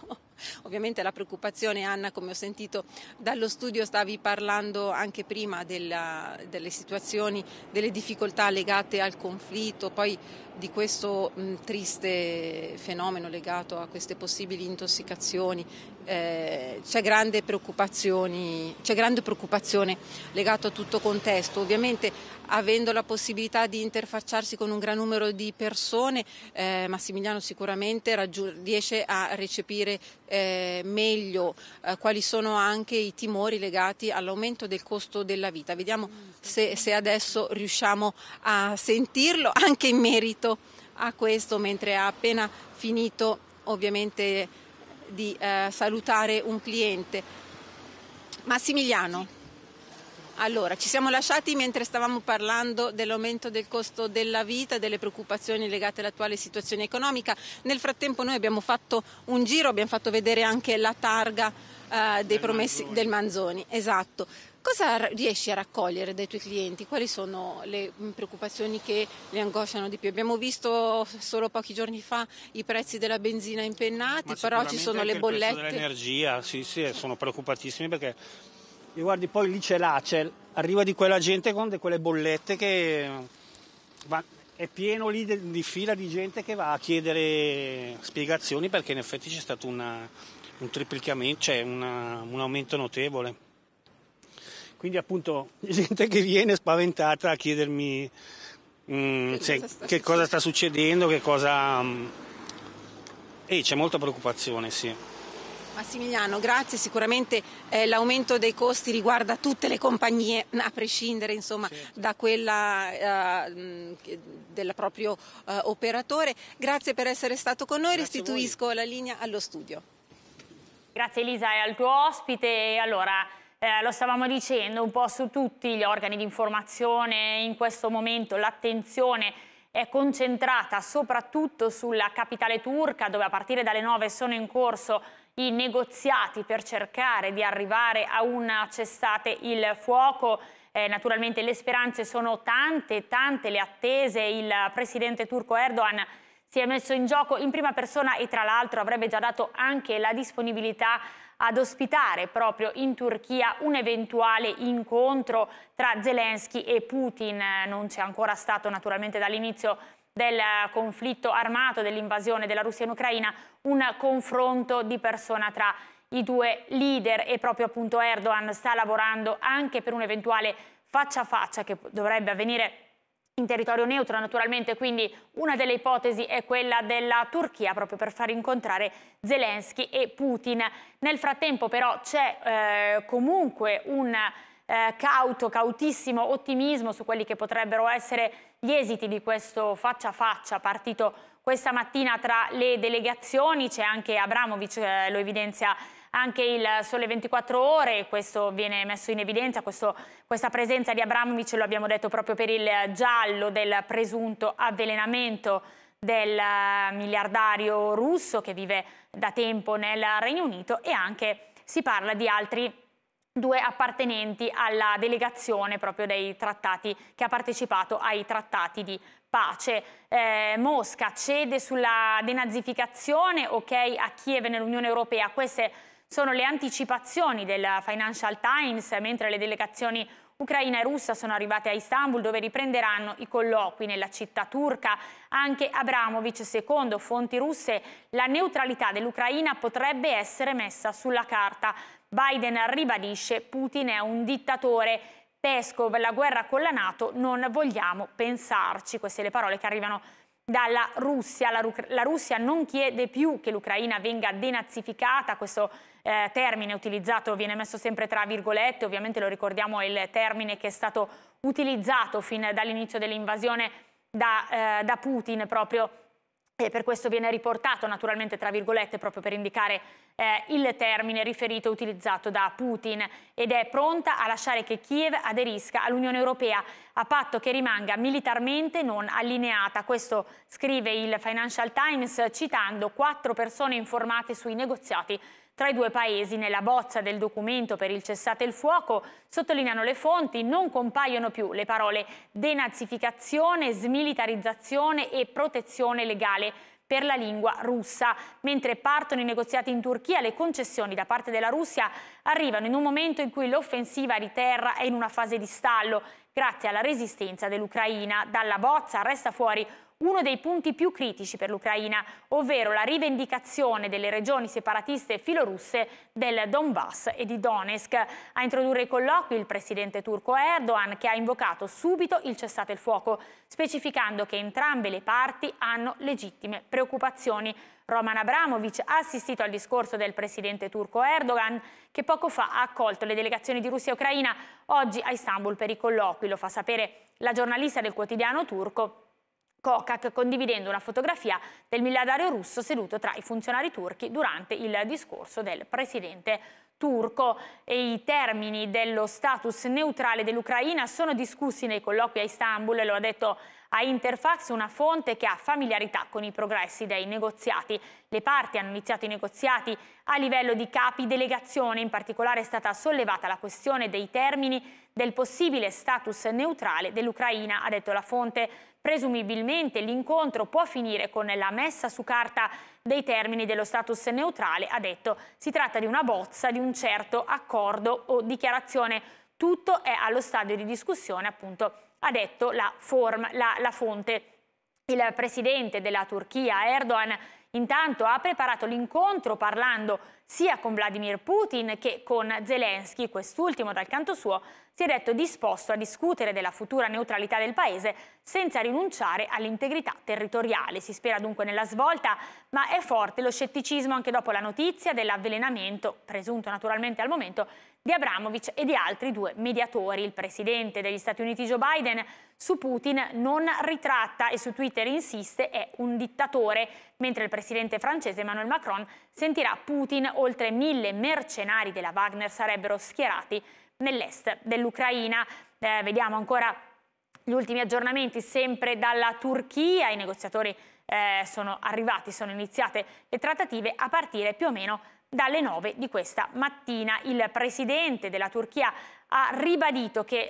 B: Ovviamente la preoccupazione, Anna, come ho sentito dallo studio, stavi parlando anche prima della, delle situazioni, delle difficoltà legate al conflitto, poi di questo mh, triste fenomeno legato a queste possibili intossicazioni. Eh, c'è, grande c'è grande preoccupazione legata a tutto contesto. Ovviamente sicuramente avendo la possibilità di interfacciarsi con un gran numero di persone, eh, Massimiliano sicuramente riesce a recepire eh, meglio eh, quali sono anche i timori legati all'aumento del costo della vita. Vediamo se, se adesso riusciamo a sentirlo anche in merito a questo, mentre ha appena finito ovviamente di eh, salutare un cliente. Massimiliano. Allora, ci siamo lasciati mentre stavamo parlando dell'aumento del costo della vita, delle preoccupazioni legate all'attuale situazione economica. Nel frattempo noi abbiamo fatto un giro, abbiamo fatto vedere anche la targa eh, dei del, promessi, Manzoni. del Manzoni. Esatto. Cosa riesci a raccogliere dai tuoi clienti? Quali sono le mm, preoccupazioni che li angosciano di più? Abbiamo visto solo pochi giorni fa i prezzi della benzina impennati, Ma però ci sono le bollette. Il prezzo
D: dell'energia, sì, sì, sono preoccupatissimi perché io guardi, poi lì c'è l'Acel, arriva di quella gente con de, quelle bollette che... Va, è pieno lì de, di fila di gente che va a chiedere spiegazioni perché in effetti c'è stato una, un triplicamento, cioè una, un aumento notevole. Quindi appunto gente che viene spaventata a chiedermi Mm, che, cosa sta, che cosa sta succedendo, che cosa... Mm, e eh, c'è molta preoccupazione, sì.
B: Massimiliano, grazie. Sicuramente eh, l'aumento dei costi riguarda tutte le compagnie, a prescindere insomma, certo. da quella eh, del proprio eh, operatore. Grazie per essere stato con noi. Grazie
A: Restituisco la linea allo studio. Grazie Elisa e al tuo ospite. Allora, eh, lo stavamo dicendo un po' su tutti gli organi di informazione in questo momento, l'attenzione è concentrata soprattutto sulla capitale turca dove a partire dalle 9 sono in corso i negoziati per cercare di arrivare a una cessate il fuoco. Eh, naturalmente le speranze sono tante, tante le attese. Il presidente turco Erdogan si è messo in gioco in prima persona e tra l'altro avrebbe già dato anche la disponibilità ad ospitare proprio in Turchia un eventuale incontro tra Zelensky e Putin. Eh, non c'è ancora stato naturalmente dall'inizio del conflitto armato, dell'invasione della Russia in Ucraina, un confronto di persona tra i due leader e proprio appunto Erdogan sta lavorando anche per un eventuale faccia a faccia che dovrebbe avvenire in territorio neutro naturalmente, quindi una delle ipotesi è quella della Turchia proprio per far incontrare Zelensky e Putin. Nel frattempo però c'è eh, comunque un eh, cauto, cautissimo ottimismo su quelli che potrebbero essere gli esiti di questo faccia a faccia partito questa mattina tra le delegazioni. C'è anche Abramovic, eh, lo evidenzia anche il Sole 24 Ore, questo viene messo in evidenza, questo, questa presenza di Abramovic lo abbiamo detto proprio per il giallo del presunto avvelenamento del eh, miliardario russo che vive da tempo nel Regno Unito e anche si parla di altri due appartenenti alla delegazione proprio dei trattati che ha partecipato ai trattati di pace. Eh, Mosca cede sulla denazificazione, ok, a Kiev nell'Unione Europea. Queste sono le anticipazioni del Financial Times, mentre le delegazioni Ucraina e russa sono arrivate a Istanbul dove riprenderanno i colloqui nella città turca. Anche Abramovic, secondo fonti russe, la neutralità dell'Ucraina potrebbe essere messa sulla carta. Biden ribadisce Putin è un dittatore. Pescov, la guerra con la Nato, non vogliamo pensarci. Queste le parole che arrivano dalla Russia. La, la, Russia non chiede più che l'Ucraina venga denazificata, questo eh, termine utilizzato viene messo sempre tra virgolette, ovviamente lo ricordiamo è il termine che è stato utilizzato fin dall'inizio dell'invasione da, eh, da Putin proprio e per questo viene riportato naturalmente tra virgolette proprio per indicare eh, il termine riferito e utilizzato da Putin ed è pronta a lasciare che Kiev aderisca all'Unione Europea a patto che rimanga militarmente non allineata. Questo scrive il Financial Times citando quattro persone informate sui negoziati tra i due paesi. Nella bozza del documento per il cessate il fuoco, sottolineano le fonti, non compaiono più le parole denazificazione, smilitarizzazione e protezione legale per la lingua russa. Mentre partono i negoziati in Turchia, le concessioni da parte della Russia arrivano in un momento in cui l'offensiva di terra è in una fase di stallo, grazie alla resistenza dell'Ucraina. Dalla bozza resta fuori uno dei punti più critici per l'Ucraina, ovvero la rivendicazione delle regioni separatiste filorusse del Donbass e di Donetsk. A introdurre i colloqui il presidente turco Erdogan, che ha invocato subito il cessate il fuoco, specificando che entrambe le parti hanno legittime preoccupazioni. Roman Abramovic ha assistito al discorso del presidente turco Erdogan che poco fa ha accolto le delegazioni di Russia e Ucraina oggi a Istanbul per i colloqui, lo fa sapere la giornalista del quotidiano turco Kokak condividendo una fotografia del miliardario russo seduto tra i funzionari turchi durante il discorso del presidente turco e i termini dello status neutrale dell'Ucraina sono discussi nei colloqui a Istanbul, lo ha detto a Interfax una fonte che ha familiarità con i progressi dei negoziati. Le parti hanno iniziato i negoziati a livello di capi delegazione, in particolare è stata sollevata la questione dei termini del possibile status neutrale dell'Ucraina, ha detto la fonte. Presumibilmente l'incontro può finire con la messa su carta dei termini dello status neutrale, ha detto si tratta di una bozza, di un certo accordo o dichiarazione. Tutto è allo stadio di discussione, appunto, ha detto la, form, la, la fonte. Il presidente della Turchia, Erdogan, Intanto ha preparato l'incontro parlando sia con Vladimir Putin che con Zelensky. Quest'ultimo, dal canto suo, si è detto disposto a discutere della futura neutralità del paese senza rinunciare all'integrità territoriale. Si spera dunque nella svolta, ma è forte lo scetticismo anche dopo la notizia dell'avvelenamento, presunto naturalmente al momento, di Abramovic e di altri due mediatori. Il presidente degli Stati Uniti Joe Biden su Putin non ritratta e su Twitter insiste è un dittatore, mentre il presidente francese Emmanuel Macron sentirà Putin oltre mille mercenari della Wagner sarebbero schierati nell'est dell'Ucraina. Eh, vediamo ancora gli ultimi aggiornamenti sempre dalla Turchia, i negoziatori eh, sono arrivati, sono iniziate le trattative a partire più o meno dalle 9 di questa mattina. Il presidente della Turchia ha ribadito che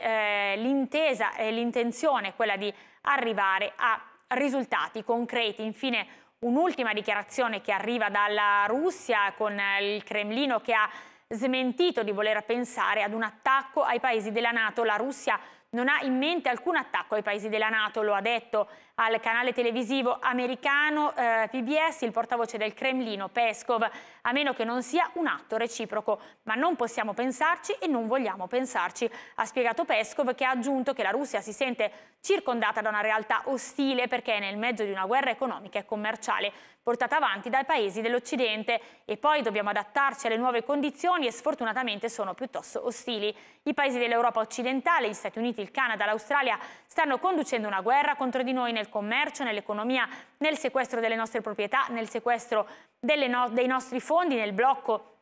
A: eh, l'intesa e l'intenzione è quella di arrivare a risultati concreti. Infine un'ultima dichiarazione che arriva dalla Russia con il Cremlino che ha smentito di voler pensare ad un attacco ai paesi della Nato. La Russia non ha in mente alcun attacco ai paesi della Nato, lo ha detto al canale televisivo americano eh, PBS il portavoce del Cremlino Peskov, a meno che non sia un atto reciproco, ma non possiamo pensarci e non vogliamo pensarci, ha spiegato Peskov che ha aggiunto che la Russia si sente circondata da una realtà ostile perché è nel mezzo di una guerra economica e commerciale portata avanti dai paesi dell'Occidente e poi dobbiamo adattarci alle nuove condizioni e sfortunatamente sono piuttosto ostili. I paesi dell'Europa occidentale, gli Stati Uniti, il Canada, l'Australia stanno conducendo una guerra contro di noi nel commercio, nell'economia, nel sequestro delle nostre proprietà, nel sequestro no dei nostri fondi, nel blocco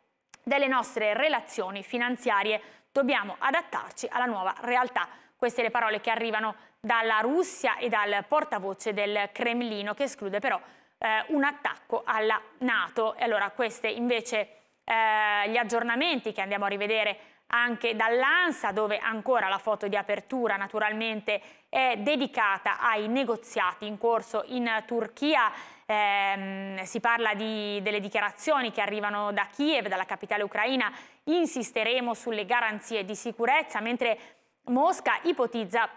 A: delle nostre relazioni finanziarie. Dobbiamo adattarci alla nuova realtà. Queste le parole che arrivano dalla Russia e dal portavoce del Cremlino, che esclude però eh, un attacco alla Nato. E allora questi invece eh, gli aggiornamenti che andiamo a rivedere anche dall'ANSA dove ancora la foto di apertura naturalmente è dedicata ai negoziati in corso in Turchia. Eh, si parla di, delle dichiarazioni che arrivano da Kiev, dalla capitale ucraina, insisteremo sulle garanzie di sicurezza, mentre Mosca ipotizza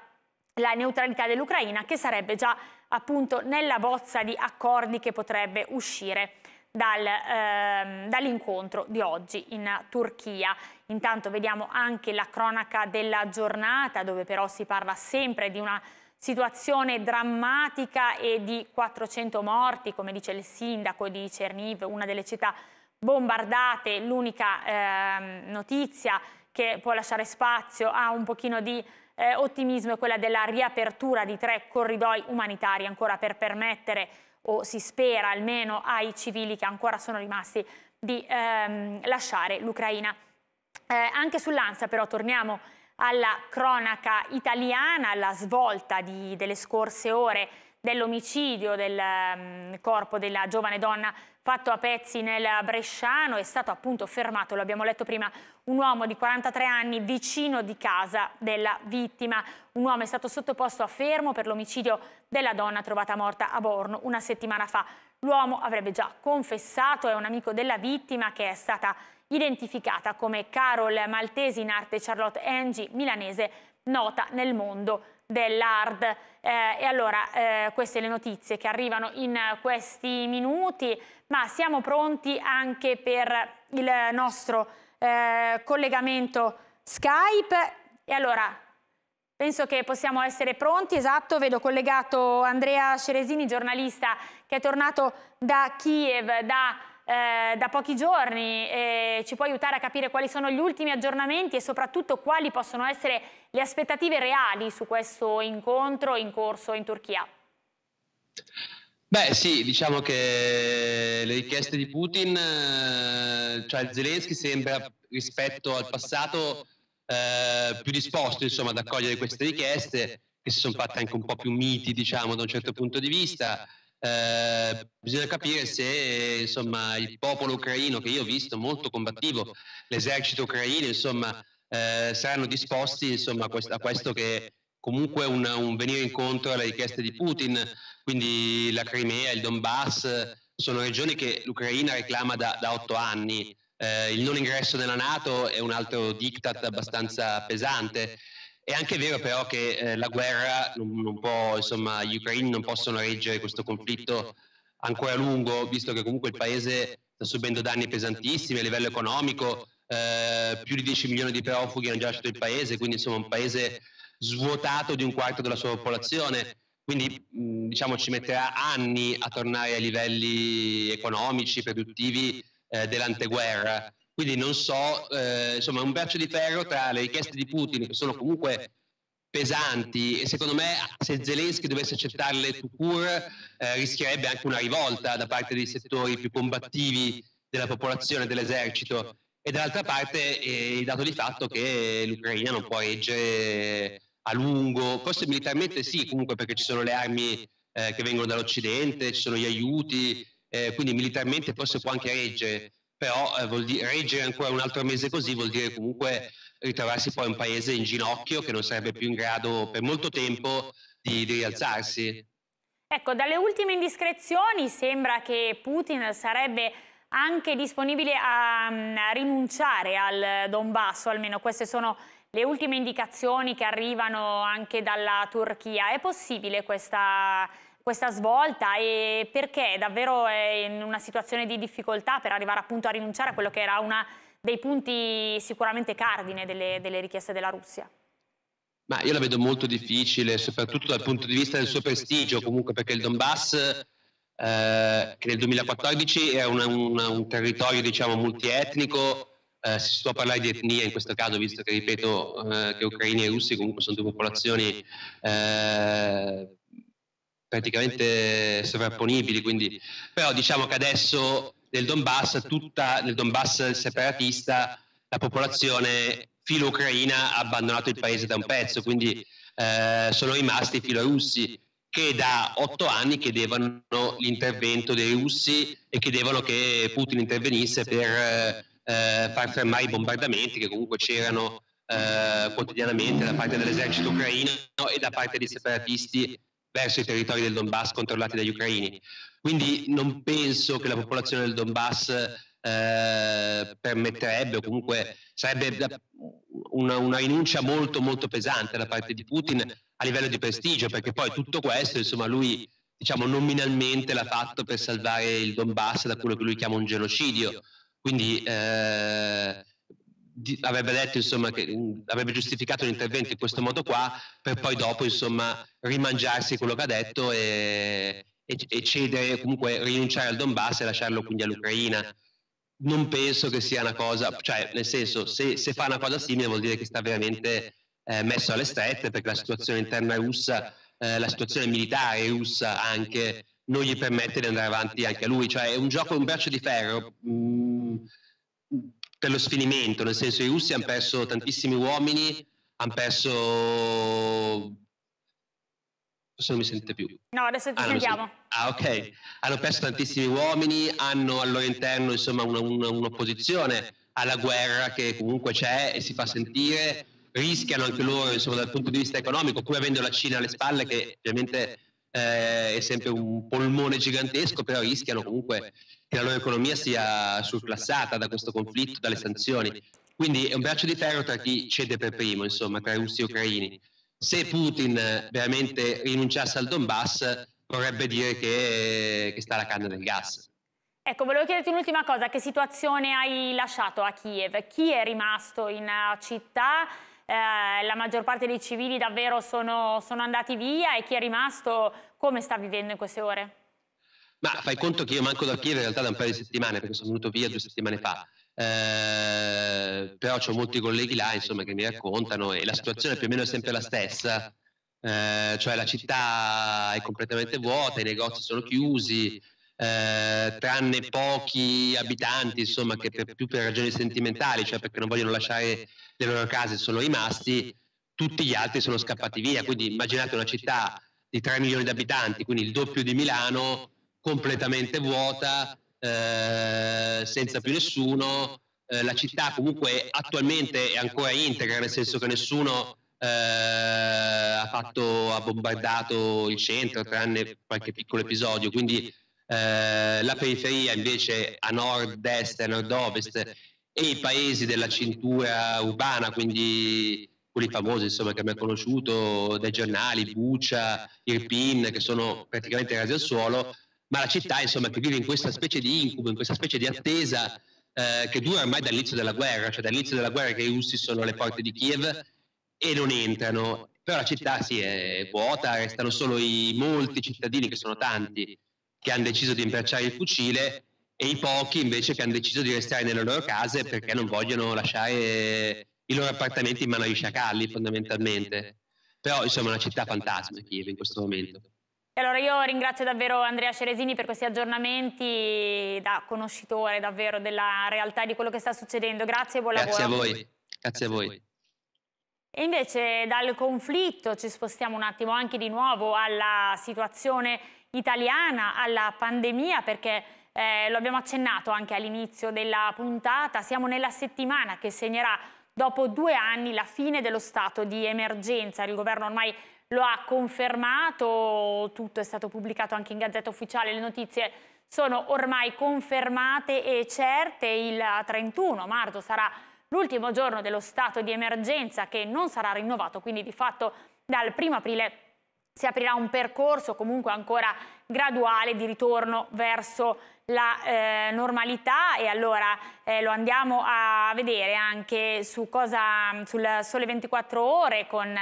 A: la neutralità dell'Ucraina che sarebbe già appunto nella bozza di accordi che potrebbe uscire dal, ehm, dall'incontro di oggi in Turchia. Intanto vediamo anche la cronaca della giornata dove però si parla sempre di una situazione drammatica e di 400 morti, come dice il sindaco di Cerniv, una delle città bombardate, l'unica ehm, notizia che può lasciare spazio a un pochino di eh, ottimismo è quella della riapertura di tre corridoi umanitari ancora per permettere o si spera almeno ai civili che ancora sono rimasti di ehm, lasciare l'Ucraina. Eh, anche sull'ANSA però torniamo alla cronaca italiana, alla svolta di, delle scorse ore dell'omicidio del um, corpo della giovane donna fatto a pezzi nel Bresciano, è stato appunto fermato, lo abbiamo letto prima, un uomo di 43 anni vicino di casa della vittima. Un uomo è stato sottoposto a fermo per l'omicidio della donna trovata morta a Borno una settimana fa. L'uomo avrebbe già confessato, è un amico della vittima che è stata identificata come Carol Maltesi in arte Charlotte Angie, milanese, nota nel mondo dell'ARD. Eh, e allora eh, queste le notizie che arrivano in eh, questi minuti ma siamo pronti anche per il nostro eh, collegamento Skype. E allora penso che possiamo essere pronti, esatto, vedo collegato Andrea Ceresini, giornalista che è tornato da Kiev, da eh, da pochi giorni, e ci può aiutare a capire quali sono gli ultimi aggiornamenti e soprattutto quali possono essere le aspettative reali su questo incontro in corso in Turchia.
E: Beh sì, diciamo che le richieste di Putin, eh, cioè Zelensky sembra rispetto al passato eh, più disposto insomma, ad accogliere queste richieste che si sono fatte anche un po' più miti diciamo da un certo punto di vista. Eh, bisogna capire se insomma, il popolo ucraino che io ho visto molto combattivo, l'esercito ucraino insomma, eh, saranno disposti insomma, a questo che comunque una, un venire incontro alle richieste di Putin, quindi la Crimea, il Donbass sono regioni che l'Ucraina reclama da, da otto anni. Eh, il non ingresso nella Nato è un altro diktat abbastanza pesante. È anche vero però che eh, la guerra non, non può, insomma, gli ucraini non possono reggere questo conflitto ancora a lungo, visto che comunque il paese sta subendo danni pesantissimi a livello economico, eh, più di 10 milioni di profughi hanno già lasciato il paese, quindi insomma un paese svuotato di un quarto della sua popolazione, quindi mm, diciamo, ci metterà anni a tornare ai livelli economici, produttivi eh, dell'anteguerra. Quindi non so, eh, insomma, è un braccio di ferro tra le richieste di Putin, che sono comunque pesanti, e secondo me se Zelensky dovesse accettarle tout court, eh, rischierebbe anche una rivolta da parte dei settori più combattivi della popolazione, dell'esercito. E dall'altra parte è eh, il dato di fatto che l'Ucraina non può reggere a lungo, forse militarmente sì, comunque perché ci sono le armi eh, che vengono dall'Occidente, ci sono gli aiuti, eh, quindi militarmente forse può anche reggere, però eh, dire, reggere ancora un altro mese così vuol dire comunque ritrovarsi poi un paese in ginocchio che non sarebbe più in grado per molto tempo di, di rialzarsi.
A: Ecco, dalle ultime indiscrezioni sembra che Putin sarebbe anche disponibile a, mm, a rinunciare al Donbass, almeno queste sono le ultime indicazioni che arrivano anche dalla Turchia. È possibile questa, questa svolta e perché davvero è in una situazione di difficoltà per arrivare appunto a rinunciare a quello che era uno dei punti sicuramente cardine delle, delle richieste della Russia?
E: Ma io la vedo molto difficile, soprattutto dal punto di vista del suo prestigio, comunque perché il Donbass eh, che nel 2014 era una, una, un territorio diciamo multietnico eh, si può parlare di etnia in questo caso, visto che ripeto eh, che ucraini e russi comunque sono due popolazioni eh, praticamente sovrapponibili, quindi però diciamo che adesso nel Donbass, tutta nel Donbass separatista, la popolazione filo-ucraina ha abbandonato il paese da un pezzo, quindi eh, sono rimasti i russi che da otto anni chiedevano l'intervento dei russi e chiedevano che Putin intervenisse per eh, eh, far fermare i bombardamenti che comunque c'erano eh, quotidianamente da parte dell'esercito ucraino e da parte dei separatisti verso i territori del Donbass controllati dagli ucraini. Quindi non penso che la popolazione del Donbass eh, permetterebbe o comunque sarebbe una, una, rinuncia molto molto pesante da parte di Putin a livello di prestigio, perché poi tutto questo, insomma, lui diciamo nominalmente l'ha fatto per salvare il Donbass da quello che lui chiama un genocidio, quindi eh, di, avrebbe detto insomma, che mh, mm, avrebbe giustificato l'intervento in questo modo qua per poi dopo insomma, rimangiarsi quello che ha detto e, e, e cedere, comunque rinunciare al Donbass e lasciarlo quindi all'Ucraina. Non penso che sia una cosa, cioè nel senso se, se fa una cosa simile vuol dire che sta veramente eh, messo alle strette perché la situazione interna russa, eh, la situazione militare russa anche non gli permette di andare avanti anche a lui. Cioè è un gioco, un braccio di ferro mh, mm, per lo sfinimento, nel senso i russi hanno perso tantissimi uomini, hanno perso... Forse non mi sente più.
A: No, adesso ti ah, sentiamo.
E: Ah, ok. Hanno perso tantissimi uomini, hanno al loro interno insomma una, una, un'opposizione alla guerra che comunque c'è e si fa sentire rischiano anche loro insomma, dal punto di vista economico, pur avendo la Cina alle spalle che ovviamente eh, è sempre un polmone gigantesco, però rischiano comunque che la loro economia sia surclassata da questo conflitto, dalle sanzioni. Quindi è un braccio di ferro tra chi cede per primo, insomma, tra russi e ucraini. Se Putin veramente rinunciasse al Donbass, vorrebbe dire che, che sta la canna del gas.
A: Ecco, volevo chiederti un'ultima cosa, che situazione hai lasciato a Kiev? Chi è rimasto in città? Eh, la maggior parte dei civili davvero sono, sono andati via e chi è rimasto come sta vivendo in queste ore?
E: Ma fai conto che io manco da Kiev in realtà da un paio di settimane, perché sono venuto via due settimane fa. Eh, però ho molti colleghi là insomma, che mi raccontano e la situazione è più o meno sempre la stessa. Eh, cioè la città è completamente vuota, i negozi sono chiusi, eh, tranne pochi abitanti, insomma, che per, più per ragioni sentimentali, cioè perché non vogliono lasciare le loro case, sono rimasti, tutti gli altri sono scappati via. Quindi immaginate una città di 3 milioni di abitanti, quindi il doppio di Milano, completamente vuota, eh, senza più nessuno. Eh, la città comunque attualmente è ancora integra, nel senso che nessuno eh, ha, fatto, ha bombardato il centro, tranne qualche piccolo episodio. Quindi eh, la periferia invece a nord-est e nord-ovest e i paesi della cintura urbana, quindi quelli famosi insomma, che abbiamo conosciuto, dai giornali, Buccia, Irpin, che sono praticamente rasi al suolo, ma la città insomma, che vive in questa specie di incubo, in questa specie di attesa eh, che dura ormai dall'inizio della guerra, cioè dall'inizio della guerra che i russi sono alle porte di Kiev e non entrano, però la città si sì, è vuota, restano solo i molti cittadini, che sono tanti, che hanno deciso di imbracciare il fucile e i pochi invece che hanno deciso di restare nelle loro case perché non vogliono lasciare i loro appartamenti in mano ai sciacalli fondamentalmente. Però insomma è una città fantasma Kiev in questo momento.
A: E allora io ringrazio davvero Andrea Ceresini per questi aggiornamenti da conoscitore davvero della realtà e di quello che sta succedendo. Grazie e buon lavoro. Grazie a voi.
E: Grazie a voi.
A: E invece dal conflitto ci spostiamo un attimo anche di nuovo alla situazione italiana, alla pandemia, perché eh, lo abbiamo accennato anche all'inizio della puntata, siamo nella settimana che segnerà dopo due anni la fine dello stato di emergenza. Il governo ormai lo ha confermato, tutto è stato pubblicato anche in Gazzetta Ufficiale, le notizie sono ormai confermate e certe. Il 31 marzo sarà l'ultimo giorno dello stato di emergenza che non sarà rinnovato, quindi di fatto dal 1 aprile si aprirà un percorso comunque ancora graduale di ritorno verso la eh, normalità e allora eh, lo andiamo a vedere anche su cosa, sul sole 24 ore con...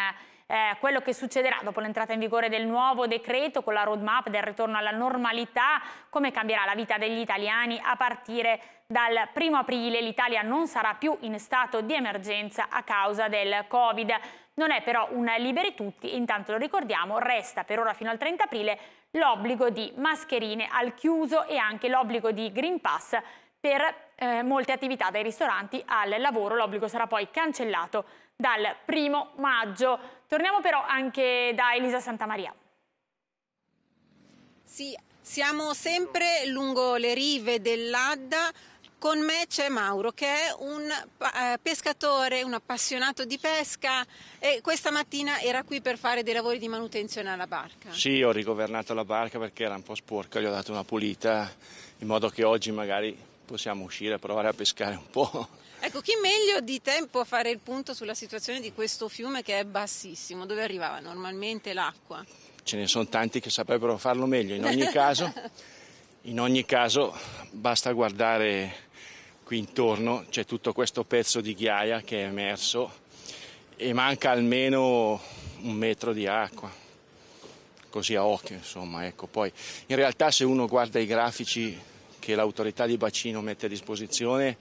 A: Eh, quello che succederà dopo l'entrata in vigore del nuovo decreto con la roadmap del ritorno alla normalità, come cambierà la vita degli italiani a partire dal primo aprile l'Italia non sarà più in stato di emergenza a causa del Covid. Non è però una liberi tutti, intanto lo ricordiamo, resta per ora fino al 30 aprile l'obbligo di mascherine al chiuso e anche l'obbligo di Green Pass per eh, molte attività dai ristoranti al lavoro. L'obbligo sarà poi cancellato dal primo maggio. Torniamo però anche da Elisa Santamaria. Sì, siamo sempre lungo le rive dell'Adda
B: con me c'è Mauro che è un eh, pescatore, un appassionato di pesca e questa mattina era qui per fare dei lavori di manutenzione alla barca.
F: Sì, ho rigovernato la barca perché era un po' sporca, gli ho dato una pulita in modo che oggi magari possiamo uscire a provare a pescare un po'.
B: Ecco, chi meglio di te può fare il punto sulla situazione di questo fiume che è bassissimo, dove arrivava normalmente l'acqua?
F: Ce ne sono tanti che saprebbero farlo meglio, in ogni caso, in ogni caso basta guardare qui intorno c'è tutto questo pezzo di ghiaia che è emerso e manca almeno un metro di acqua così a occhio insomma ecco poi in realtà se uno guarda i grafici che l'autorità di bacino mette a disposizione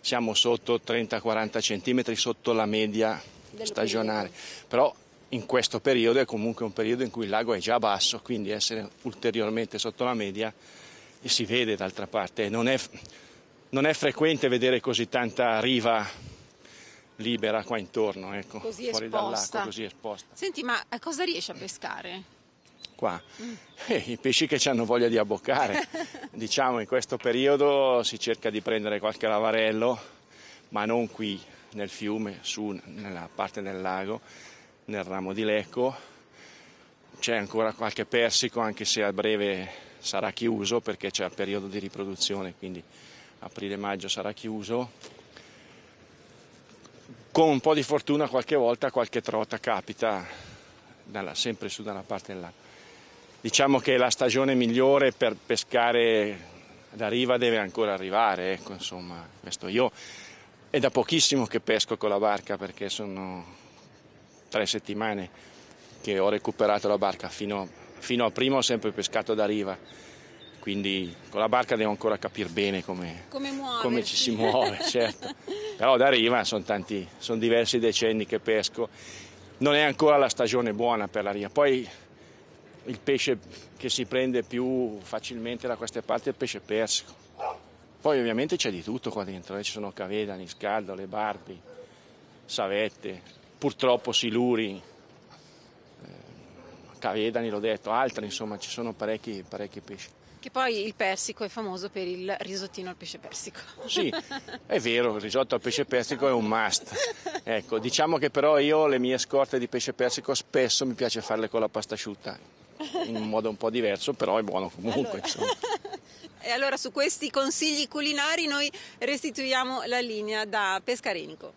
F: siamo sotto 30-40 centimetri sotto la media
E: stagionale
F: però in questo periodo è comunque un periodo in cui il lago è già basso quindi essere ulteriormente sotto la media si vede d'altra parte non è non è frequente vedere così tanta riva libera qua intorno, ecco, così fuori dall'acqua, così esposta.
B: Senti, ma eh, cosa riesci a pescare?
F: Qua? Mm. Eh, I pesci che ci hanno voglia di abboccare. diciamo, in questo periodo si cerca di prendere qualche lavarello, ma non qui, nel fiume, su, nella parte del lago, nel ramo di Lecco. C'è ancora qualche persico, anche se a breve sarà chiuso perché c'è il periodo di riproduzione, quindi aprile-maggio sarà chiuso. Con un po' di fortuna qualche volta qualche trota capita dalla, sempre su dalla parte dell'acqua. Diciamo che la stagione migliore per pescare da riva deve ancora arrivare, ecco, insomma, questo io è da pochissimo che pesco con la barca perché sono tre settimane che ho recuperato la barca, fino, fino a prima ho sempre pescato da riva quindi con la barca devo ancora capire bene come, come, come ci si muove, certo. Però da riva sono, tanti, sono diversi decenni che pesco, non è ancora la stagione buona per la riva. Poi il pesce che si prende più facilmente da queste parti è il pesce persico. Poi ovviamente c'è di tutto qua dentro, eh. ci sono cavedani, scaldole, barbi, savette, purtroppo siluri, eh, cavedani l'ho detto, altri insomma ci sono parecchi, parecchi pesci.
B: Perché poi il persico è famoso per il risottino al pesce
F: persico. Sì, è vero, il risotto al pesce persico è un must. Ecco, diciamo che però io le mie scorte di pesce persico spesso mi piace farle con la pasta asciutta, in un modo un po' diverso, però è buono comunque. Allora.
B: E allora su questi consigli culinari
A: noi restituiamo la linea da Pescarenico.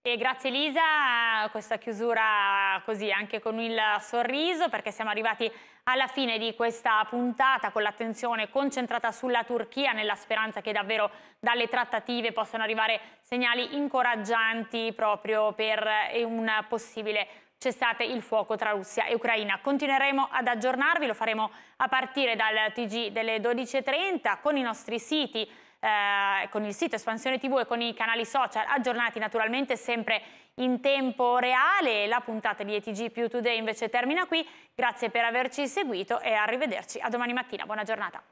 A: E grazie Elisa, questa chiusura così anche con il sorriso perché siamo arrivati alla fine di questa puntata con l'attenzione concentrata sulla Turchia nella speranza che davvero dalle trattative possano arrivare segnali incoraggianti proprio per eh, un possibile cessate il fuoco tra Russia e Ucraina. Continueremo ad aggiornarvi, lo faremo a partire dal TG delle 12.30 con i nostri siti eh, con il sito Espansione TV e con i canali social aggiornati naturalmente sempre in tempo reale. La puntata di ETG più Today invece termina qui. Grazie per averci seguito e arrivederci a domani mattina. Buona giornata.